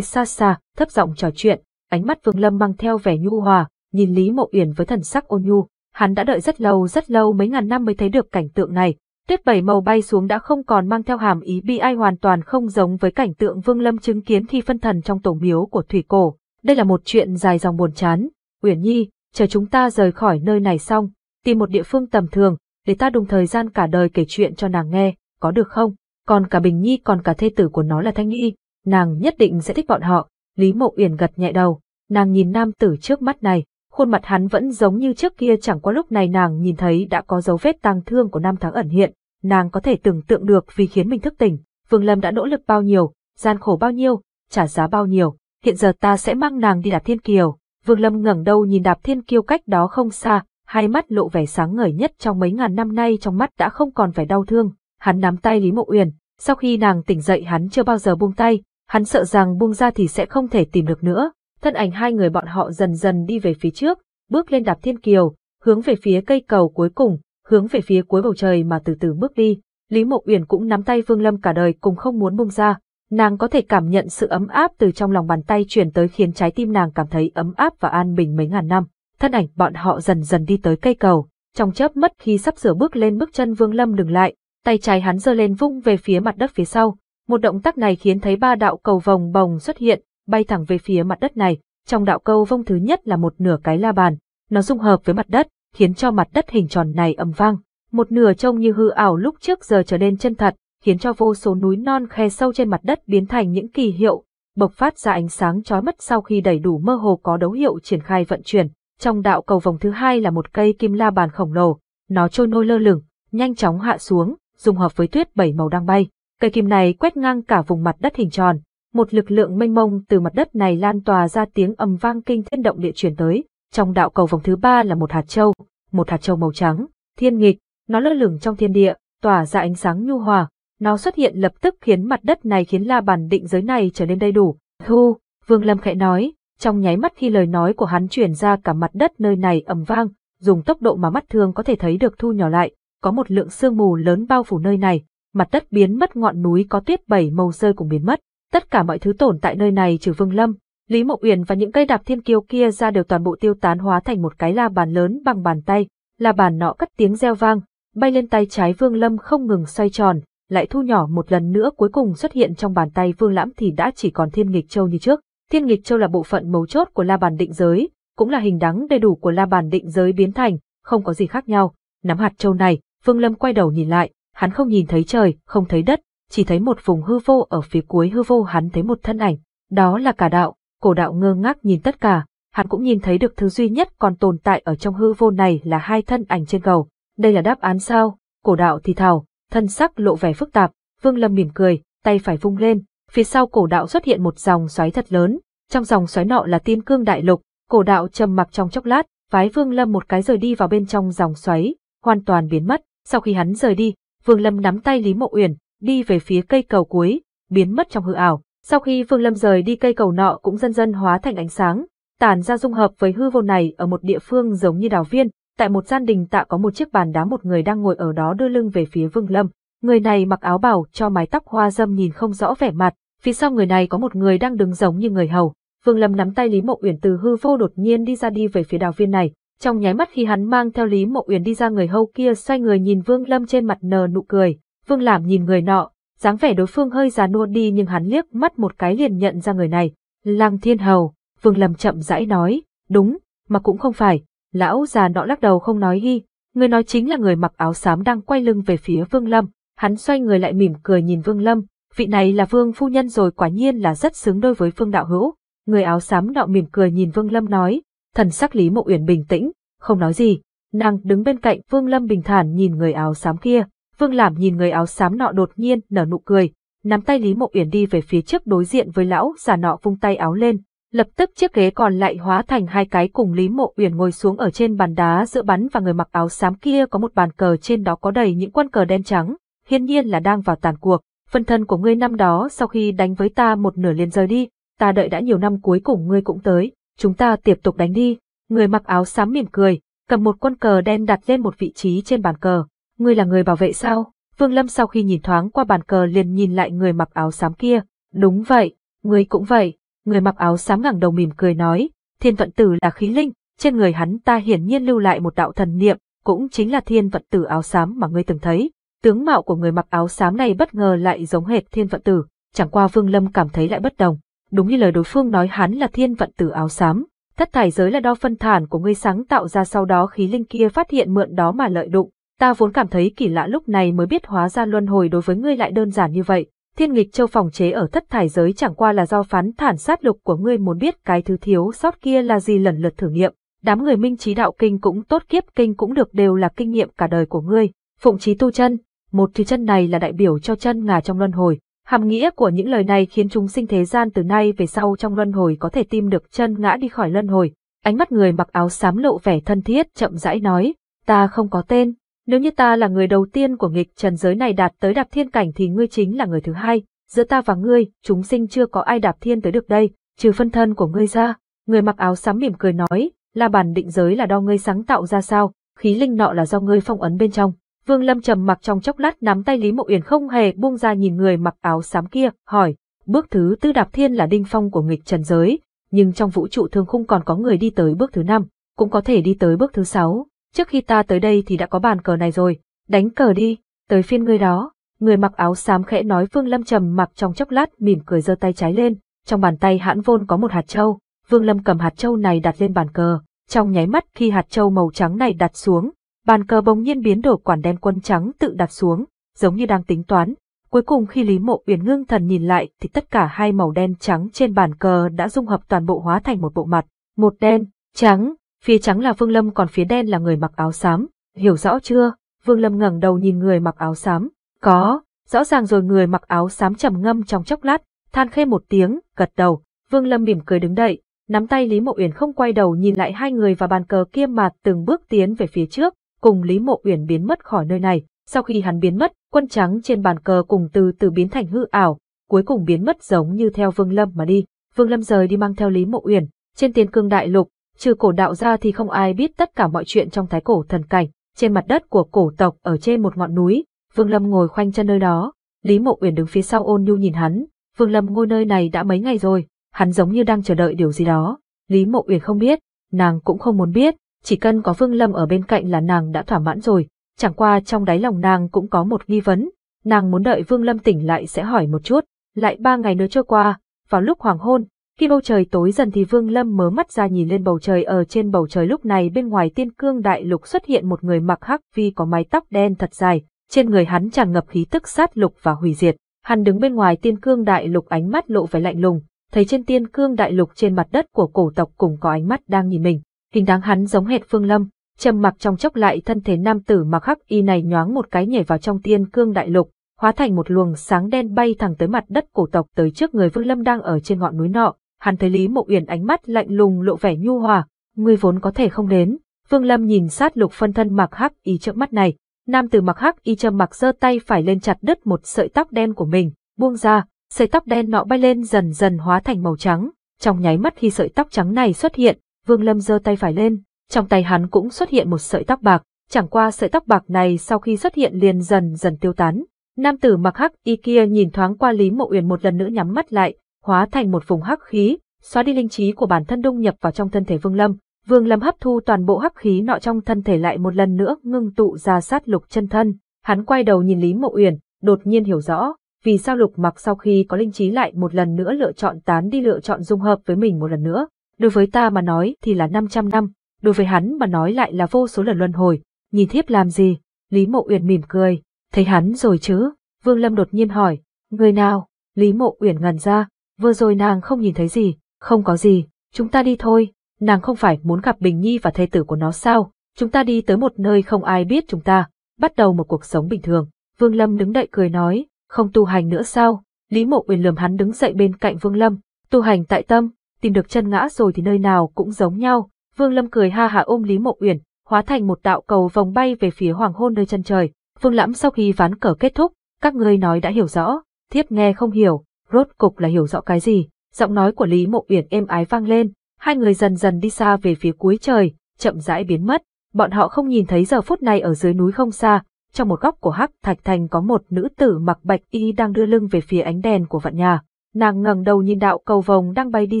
xa xa, thấp giọng trò chuyện, ánh mắt Vương Lâm mang theo vẻ nhu hòa, nhìn Lý Mộ Uyển với thần sắc ôn nhu. Hắn đã đợi rất lâu rất lâu mấy ngàn năm mới thấy được cảnh tượng này. Tuyết bảy màu bay xuống đã không còn mang theo hàm ý bi ai hoàn toàn không giống với cảnh tượng Vương Lâm chứng kiến thi phân thần trong tổ miếu của Thủy Cổ. Đây là một chuyện dài dòng buồn chán. Uyển Nhi, chờ chúng ta rời khỏi nơi này xong, tìm một địa phương tầm thường, để ta đúng thời gian cả đời kể chuyện cho nàng nghe, có được không? Còn cả Bình Nhi còn cả thê tử của nó là Thanh Nhi, nàng nhất định sẽ thích bọn họ. Lý Mộ Uyển gật nhẹ đầu, nàng nhìn nam tử trước mắt này, khuôn mặt hắn vẫn giống như trước kia chẳng qua lúc này nàng nhìn thấy đã có dấu vết tăng thương của năm tháng ẩn hiện, nàng có thể tưởng tượng được vì khiến mình thức tỉnh, Vương Lâm đã nỗ lực bao nhiêu, gian khổ bao nhiêu, trả giá bao nhiêu, hiện giờ ta sẽ mang nàng đi đạp thiên kiều. Vương Lâm ngẩng đầu nhìn đạp thiên kiêu cách đó không xa, hai mắt lộ vẻ sáng ngời nhất trong mấy ngàn năm nay trong mắt đã không còn vẻ đau thương. Hắn nắm tay Lý Mộ Uyển, sau khi nàng tỉnh dậy hắn chưa bao giờ buông tay, hắn sợ rằng buông ra thì sẽ không thể tìm được nữa. Thân ảnh hai người bọn họ dần dần đi về phía trước, bước lên đạp thiên kiều, hướng về phía cây cầu cuối cùng, hướng về phía cuối bầu trời mà từ từ bước đi. Lý Mộ Uyển cũng nắm tay Vương Lâm cả đời cùng không muốn buông ra, nàng có thể cảm nhận sự ấm áp từ trong lòng bàn tay truyền tới khiến trái tim nàng cảm thấy ấm áp và an bình mấy ngàn năm thân ảnh bọn họ dần dần đi tới cây cầu, trong chớp mắt khi sắp sửa bước lên bước chân Vương Lâm dừng lại, tay trái hắn giơ lên vung về phía mặt đất phía sau, một động tác này khiến thấy ba đạo cầu vòng bồng xuất hiện, bay thẳng về phía mặt đất này, trong đạo cầu vông thứ nhất là một nửa cái la bàn, nó dung hợp với mặt đất, khiến cho mặt đất hình tròn này ầm vang, một nửa trông như hư ảo lúc trước giờ trở nên chân thật, khiến cho vô số núi non khe sâu trên mặt đất biến thành những kỳ hiệu, bộc phát ra ánh sáng chói mắt sau khi đầy đủ mơ hồ có dấu hiệu triển khai vận chuyển, trong đạo cầu vòng thứ hai là một cây kim la bàn khổng lồ, nó trôi nôi lơ lửng, nhanh chóng hạ xuống, dùng hợp với tuyết bảy màu đang bay. Cây kim này quét ngang cả vùng mặt đất hình tròn, một lực lượng mênh mông từ mặt đất này lan tỏa ra tiếng ầm vang kinh thiên động địa truyền tới. Trong đạo cầu vòng thứ ba là một hạt châu, một hạt châu màu trắng, thiên nghịch, nó lơ lửng trong thiên địa, tỏa ra ánh sáng nhu hòa. Nó xuất hiện lập tức khiến mặt đất này khiến la bàn định giới này trở nên đầy đủ. Thu, Vương Lâm khẽ nói, trong nháy mắt khi lời nói của hắn truyền ra cả mặt đất nơi này ầm vang, dùng tốc độ mà mắt thường có thể thấy được thu nhỏ lại, có một lượng sương mù lớn bao phủ nơi này, mặt đất biến mất ngọn núi có tuyết bảy màu rơi cũng biến mất, tất cả mọi thứ tổn tại nơi này trừ Vương Lâm, Lý Mộ Uyển và những cây đạp thiên kiêu kia ra đều toàn bộ tiêu tán hóa thành một cái la bàn lớn bằng bàn tay, la bàn nọ cất tiếng reo vang, bay lên tay trái Vương Lâm không ngừng xoay tròn, lại thu nhỏ một lần nữa cuối cùng xuất hiện trong bàn tay Vương Lãm thì đã chỉ còn thiên nghịch châu như trước. Thiên nghịch châu là bộ phận mấu chốt của la bàn định giới, cũng là hình dáng đầy đủ của la bàn định giới biến thành, không có gì khác nhau. Nắm hạt châu này, Vương Lâm quay đầu nhìn lại, hắn không nhìn thấy trời, không thấy đất, chỉ thấy một vùng hư vô ở phía cuối hư vô hắn thấy một thân ảnh, đó là cả đạo, cổ đạo ngơ ngác nhìn tất cả, hắn cũng nhìn thấy được thứ duy nhất còn tồn tại ở trong hư vô này là hai thân ảnh trên cầu. Đây là đáp án sao? Cổ đạo thì thào, thân sắc lộ vẻ phức tạp, Vương Lâm mỉm cười, tay phải vung lên, phía sau cổ đạo xuất hiện một dòng xoáy thật lớn, trong dòng xoáy nọ là Tiên Cương Đại Lục, cổ đạo trầm mặc trong chốc lát, phái Vương Lâm một cái rời đi vào bên trong dòng xoáy, hoàn toàn biến mất, sau khi hắn rời đi, Vương Lâm nắm tay Lý Mộ Uyển, đi về phía cây cầu cuối, biến mất trong hư ảo. Sau khi Vương Lâm rời đi cây cầu nọ cũng dần dần hóa thành ánh sáng, tản ra dung hợp với hư vô này ở một địa phương giống như đào viên, tại một gian đình tạ có một chiếc bàn đá một người đang ngồi ở đó đưa lưng về phía Vương Lâm. Người này mặc áo bào cho mái tóc hoa dâm nhìn không rõ vẻ mặt, Phía sau người này có một người đang đứng giống như người hầu. Vương Lâm nắm tay Lý Mộ Uyển từ hư vô đột nhiên đi ra đi về phía đào viên này. Trong nháy mắt khi hắn mang theo Lý Mộ Uyển đi ra người hầu kia xoay người nhìn Vương Lâm trên mặt nờ nụ cười. Vương Làm nhìn người nọ, dáng vẻ đối phương hơi già nua đi nhưng hắn liếc mắt một cái liền nhận ra người này. Lang Thiên Hầu, Vương Lâm chậm rãi nói, đúng, mà cũng không phải. Lão già nọ lắc đầu không nói hi, người nói chính là người mặc áo xám đang quay lưng về phía Vương Lâm. Hắn xoay người lại mỉm cười nhìn Vương Lâm, vị này là vương phu nhân rồi quả nhiên là rất xứng đôi với phương đạo hữu. Người áo xám nọ mỉm cười nhìn vương lâm nói, thần sắc Lý Mộ Uyển bình tĩnh, không nói gì. Nàng đứng bên cạnh vương lâm bình thản nhìn người áo xám kia, vương làm nhìn người áo xám nọ đột nhiên nở nụ cười, nắm tay Lý Mộ Uyển đi về phía trước đối diện với lão già nọ vung tay áo lên, lập tức chiếc ghế còn lại hóa thành hai cái cùng Lý Mộ Uyển ngồi xuống ở trên bàn đá giữa bắn và người mặc áo xám kia có một bàn cờ trên đó có đầy những quân cờ đen trắng, hiển nhiên là đang vào tàn cuộc phân thân của ngươi năm đó sau khi đánh với ta một nửa liền rời đi, ta đợi đã nhiều năm cuối cùng ngươi cũng tới, chúng ta tiếp tục đánh đi. Người mặc áo xám mỉm cười, cầm một con cờ đen đặt lên một vị trí trên bàn cờ. Ngươi là người bảo vệ sao? Vương Lâm sau khi nhìn thoáng qua bàn cờ liền nhìn lại người mặc áo xám kia. Đúng vậy, ngươi cũng vậy. Người mặc áo xám ngẩng đầu mỉm cười nói, thiên vận tử là khí linh, trên người hắn ta hiển nhiên lưu lại một đạo thần niệm, cũng chính là thiên vận tử áo xám mà ngươi từng thấy. Tướng mạo của người mặc áo xám này bất ngờ lại giống hệt thiên vận tử, chẳng qua Vương Lâm cảm thấy lại bất đồng. Đúng như lời đối phương nói hắn là thiên vận tử áo xám, thất thải giới là đo phân thản của ngươi sáng tạo ra sau đó khí linh kia phát hiện mượn đó mà lợi dụng. Ta vốn cảm thấy kỳ lạ lúc này mới biết hóa ra luân hồi đối với ngươi lại đơn giản như vậy. Thiên nghịch châu phòng chế ở thất thải giới chẳng qua là do phán thản sát lục của ngươi muốn biết cái thứ thiếu sót kia là gì lần lượt thử nghiệm. Đám người minh trí đạo kinh cũng tốt kiếp kinh cũng được đều là kinh nghiệm cả đời của ngươi. Phụng trí tu chân, một thì chân này là đại biểu cho chân ngà trong luân hồi. Hàm nghĩa của những lời này khiến chúng sinh thế gian từ nay về sau trong luân hồi có thể tìm được chân ngã đi khỏi luân hồi. Ánh mắt người mặc áo xám lộ vẻ thân thiết chậm rãi nói, ta không có tên, nếu như ta là người đầu tiên của nghịch trần giới này đạt tới đạp thiên cảnh thì ngươi chính là người thứ hai, giữa ta và ngươi, chúng sinh chưa có ai đạp thiên tới được đây, trừ phân thân của ngươi ra. Người mặc áo xám mỉm cười nói, la bàn định giới là do ngươi sáng tạo ra sao, khí linh nọ là do ngươi phong ấn bên trong. Vương Lâm trầm mặc trong chốc lát nắm tay Lý Mộ Uyển không hề buông ra nhìn người mặc áo xám kia, hỏi, bước thứ tư đạp thiên là đinh phong của nghịch trần giới, nhưng trong vũ trụ thường không còn có người đi tới bước thứ năm, cũng có thể đi tới bước thứ sáu. Trước khi ta tới đây thì đã có bàn cờ này rồi, đánh cờ đi, tới phiên ngươi đó. Người mặc áo xám khẽ nói Vương Lâm trầm mặc trong chốc lát mỉm cười giơ tay trái lên, trong bàn tay hãn vôn có một hạt châu, Vương Lâm cầm hạt châu này đặt lên bàn cờ, trong nháy mắt khi hạt châu màu trắng này đặt xuống, Bàn cờ bỗng nhiên biến đổi quản đen quân trắng tự đặt xuống, giống như đang tính toán. Cuối cùng khi Lý Mộ Uyển ngưng thần nhìn lại thì tất cả hai màu đen trắng trên bàn cờ đã dung hợp toàn bộ hóa thành một bộ mặt, một đen, trắng, phía trắng là Vương Lâm còn phía đen là người mặc áo xám, hiểu rõ chưa? Vương Lâm ngẩng đầu nhìn người mặc áo xám, có, rõ ràng rồi người mặc áo xám trầm ngâm trong chốc lát, than khê một tiếng, gật đầu, Vương Lâm mỉm cười đứng dậy, nắm tay Lý Mộ Uyển không quay đầu nhìn lại hai người và bàn cờ kia mà từng bước tiến về phía trước, cùng Lý Mộ Uyển biến mất khỏi nơi này. Sau khi hắn biến mất, quân trắng trên bàn cờ cùng từ từ biến thành hư ảo, cuối cùng biến mất giống như theo Vương Lâm mà đi. Vương Lâm rời đi mang theo Lý Mộ Uyển, trên tiền cương đại lục, trừ cổ đạo ra thì không ai biết tất cả mọi chuyện trong thái cổ thần cảnh. Trên mặt đất của cổ tộc ở trên một ngọn núi, Vương Lâm ngồi khoanh chân nơi đó, Lý Mộ Uyển đứng phía sau ôn nhu nhìn hắn, Vương Lâm ngồi nơi này đã mấy ngày rồi, hắn giống như đang chờ đợi điều gì đó. Lý Mộ Uyển không biết, nàng cũng không muốn biết, chỉ cần có Vương Lâm ở bên cạnh là nàng đã thỏa mãn rồi, chẳng qua trong đáy lòng nàng cũng có một nghi vấn, nàng muốn đợi Vương Lâm tỉnh lại sẽ hỏi một chút, lại ba ngày nữa trôi qua, vào lúc hoàng hôn, khi bầu trời tối dần thì Vương Lâm mớ mắt ra nhìn lên bầu trời ở trên bầu trời lúc này bên ngoài tiên cương đại lục xuất hiện một người mặc hắc vi có mái tóc đen thật dài, trên người hắn tràn ngập khí tức sát lục và hủy diệt. Hắn đứng bên ngoài tiên cương đại lục ánh mắt lộ vẻ lạnh lùng, thấy trên tiên cương đại lục trên mặt đất của cổ tộc cũng có ánh mắt đang nhìn mình hình dáng hắn giống hệt Phương Lâm, trầm mặc trong chốc lại thân thể nam tử mặc khắc y này nhoáng một cái nhảy vào trong tiên cương đại lục, hóa thành một luồng sáng đen bay thẳng tới mặt đất cổ tộc tới trước người Vương Lâm đang ở trên ngọn núi nọ. Hắn thấy Lý Mộ Uyển ánh mắt lạnh lùng lộ vẻ nhu hòa, ngươi vốn có thể không đến. Vương Lâm nhìn sát lục phân thân mặc hắc y trước mắt này, nam tử mặc hắc y trầm mặc giơ tay phải lên chặt đứt một sợi tóc đen của mình, buông ra, sợi tóc đen nọ bay lên dần dần hóa thành màu trắng. Trong nháy mắt khi sợi tóc trắng này xuất hiện, Vương Lâm giơ tay phải lên, trong tay hắn cũng xuất hiện một sợi tóc bạc, chẳng qua sợi tóc bạc này sau khi xuất hiện liền dần dần tiêu tán. Nam tử mặc hắc y kia nhìn thoáng qua Lý Mộ Uyển một lần nữa nhắm mắt lại, hóa thành một vùng hắc khí, xóa đi linh trí của bản thân đung nhập vào trong thân thể Vương Lâm. Vương Lâm hấp thu toàn bộ hắc khí nọ trong thân thể lại một lần nữa ngưng tụ ra sát lục chân thân. Hắn quay đầu nhìn Lý Mộ Uyển, đột nhiên hiểu rõ, vì sao lục mặc sau khi có linh trí lại một lần nữa lựa chọn tán đi lựa chọn dung hợp với mình một lần nữa. Đối với ta mà nói thì là 500 năm, đối với hắn mà nói lại là vô số lần luân hồi, nhìn thiếp làm gì? Lý Mộ Uyển mỉm cười, thấy hắn rồi chứ? Vương Lâm đột nhiên hỏi, người nào? Lý Mộ Uyển ngần ra, vừa rồi nàng không nhìn thấy gì, không có gì, chúng ta đi thôi, nàng không phải muốn gặp Bình Nhi và thê tử của nó sao? Chúng ta đi tới một nơi không ai biết chúng ta, bắt đầu một cuộc sống bình thường. Vương Lâm đứng đậy cười nói, không tu hành nữa sao? Lý Mộ Uyển lườm hắn đứng dậy bên cạnh Vương Lâm, tu hành tại tâm, tìm được chân ngã rồi thì nơi nào cũng giống nhau. Vương Lâm cười ha hả ôm Lý Mộng Uyển, hóa thành một đạo cầu vòng bay về phía hoàng hôn nơi chân trời. Vương Lãm sau khi ván cờ kết thúc, các ngươi nói đã hiểu rõ, thiếp nghe không hiểu, rốt cục là hiểu rõ cái gì. Giọng nói của Lý Mộng Uyển êm ái vang lên, hai người dần dần đi xa về phía cuối trời, chậm rãi biến mất. Bọn họ không nhìn thấy giờ phút này ở dưới núi không xa, trong một góc của Hắc Thạch Thành có một nữ tử mặc bạch y đang đưa lưng về phía ánh đèn của vạn nhà. Nàng ngẩng đầu nhìn đạo cầu vồng đang bay đi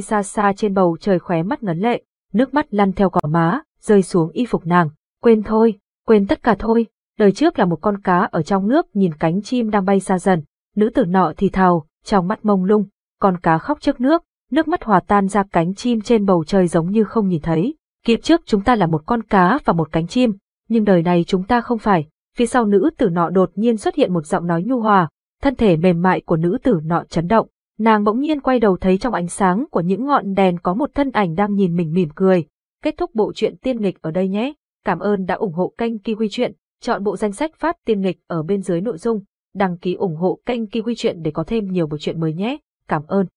xa xa trên bầu trời khóe mắt ngấn lệ, nước mắt lăn theo gò má, rơi xuống y phục nàng. Quên thôi, quên tất cả thôi, đời trước là một con cá ở trong nước nhìn cánh chim đang bay xa dần, nữ tử nọ thì thào, trong mắt mông lung, con cá khóc trước nước, nước mắt hòa tan ra cánh chim trên bầu trời giống như không nhìn thấy. Kiếp trước chúng ta là một con cá và một cánh chim, nhưng đời này chúng ta không phải. Phía sau nữ tử nọ đột nhiên xuất hiện một giọng nói nhu hòa, thân thể mềm mại của nữ tử nọ chấn động, Nàng bỗng nhiên quay đầu thấy trong ánh sáng của những ngọn đèn có một thân ảnh đang nhìn mình mỉm cười. Kết thúc bộ truyện tiên nghịch ở đây nhé. Cảm ơn đã ủng hộ kênh Kiwi Truyện. Chọn bộ danh sách phát tiên nghịch ở bên dưới nội dung. Đăng ký ủng hộ kênh Kiwi Truyện để có thêm nhiều bộ truyện mới nhé. Cảm ơn.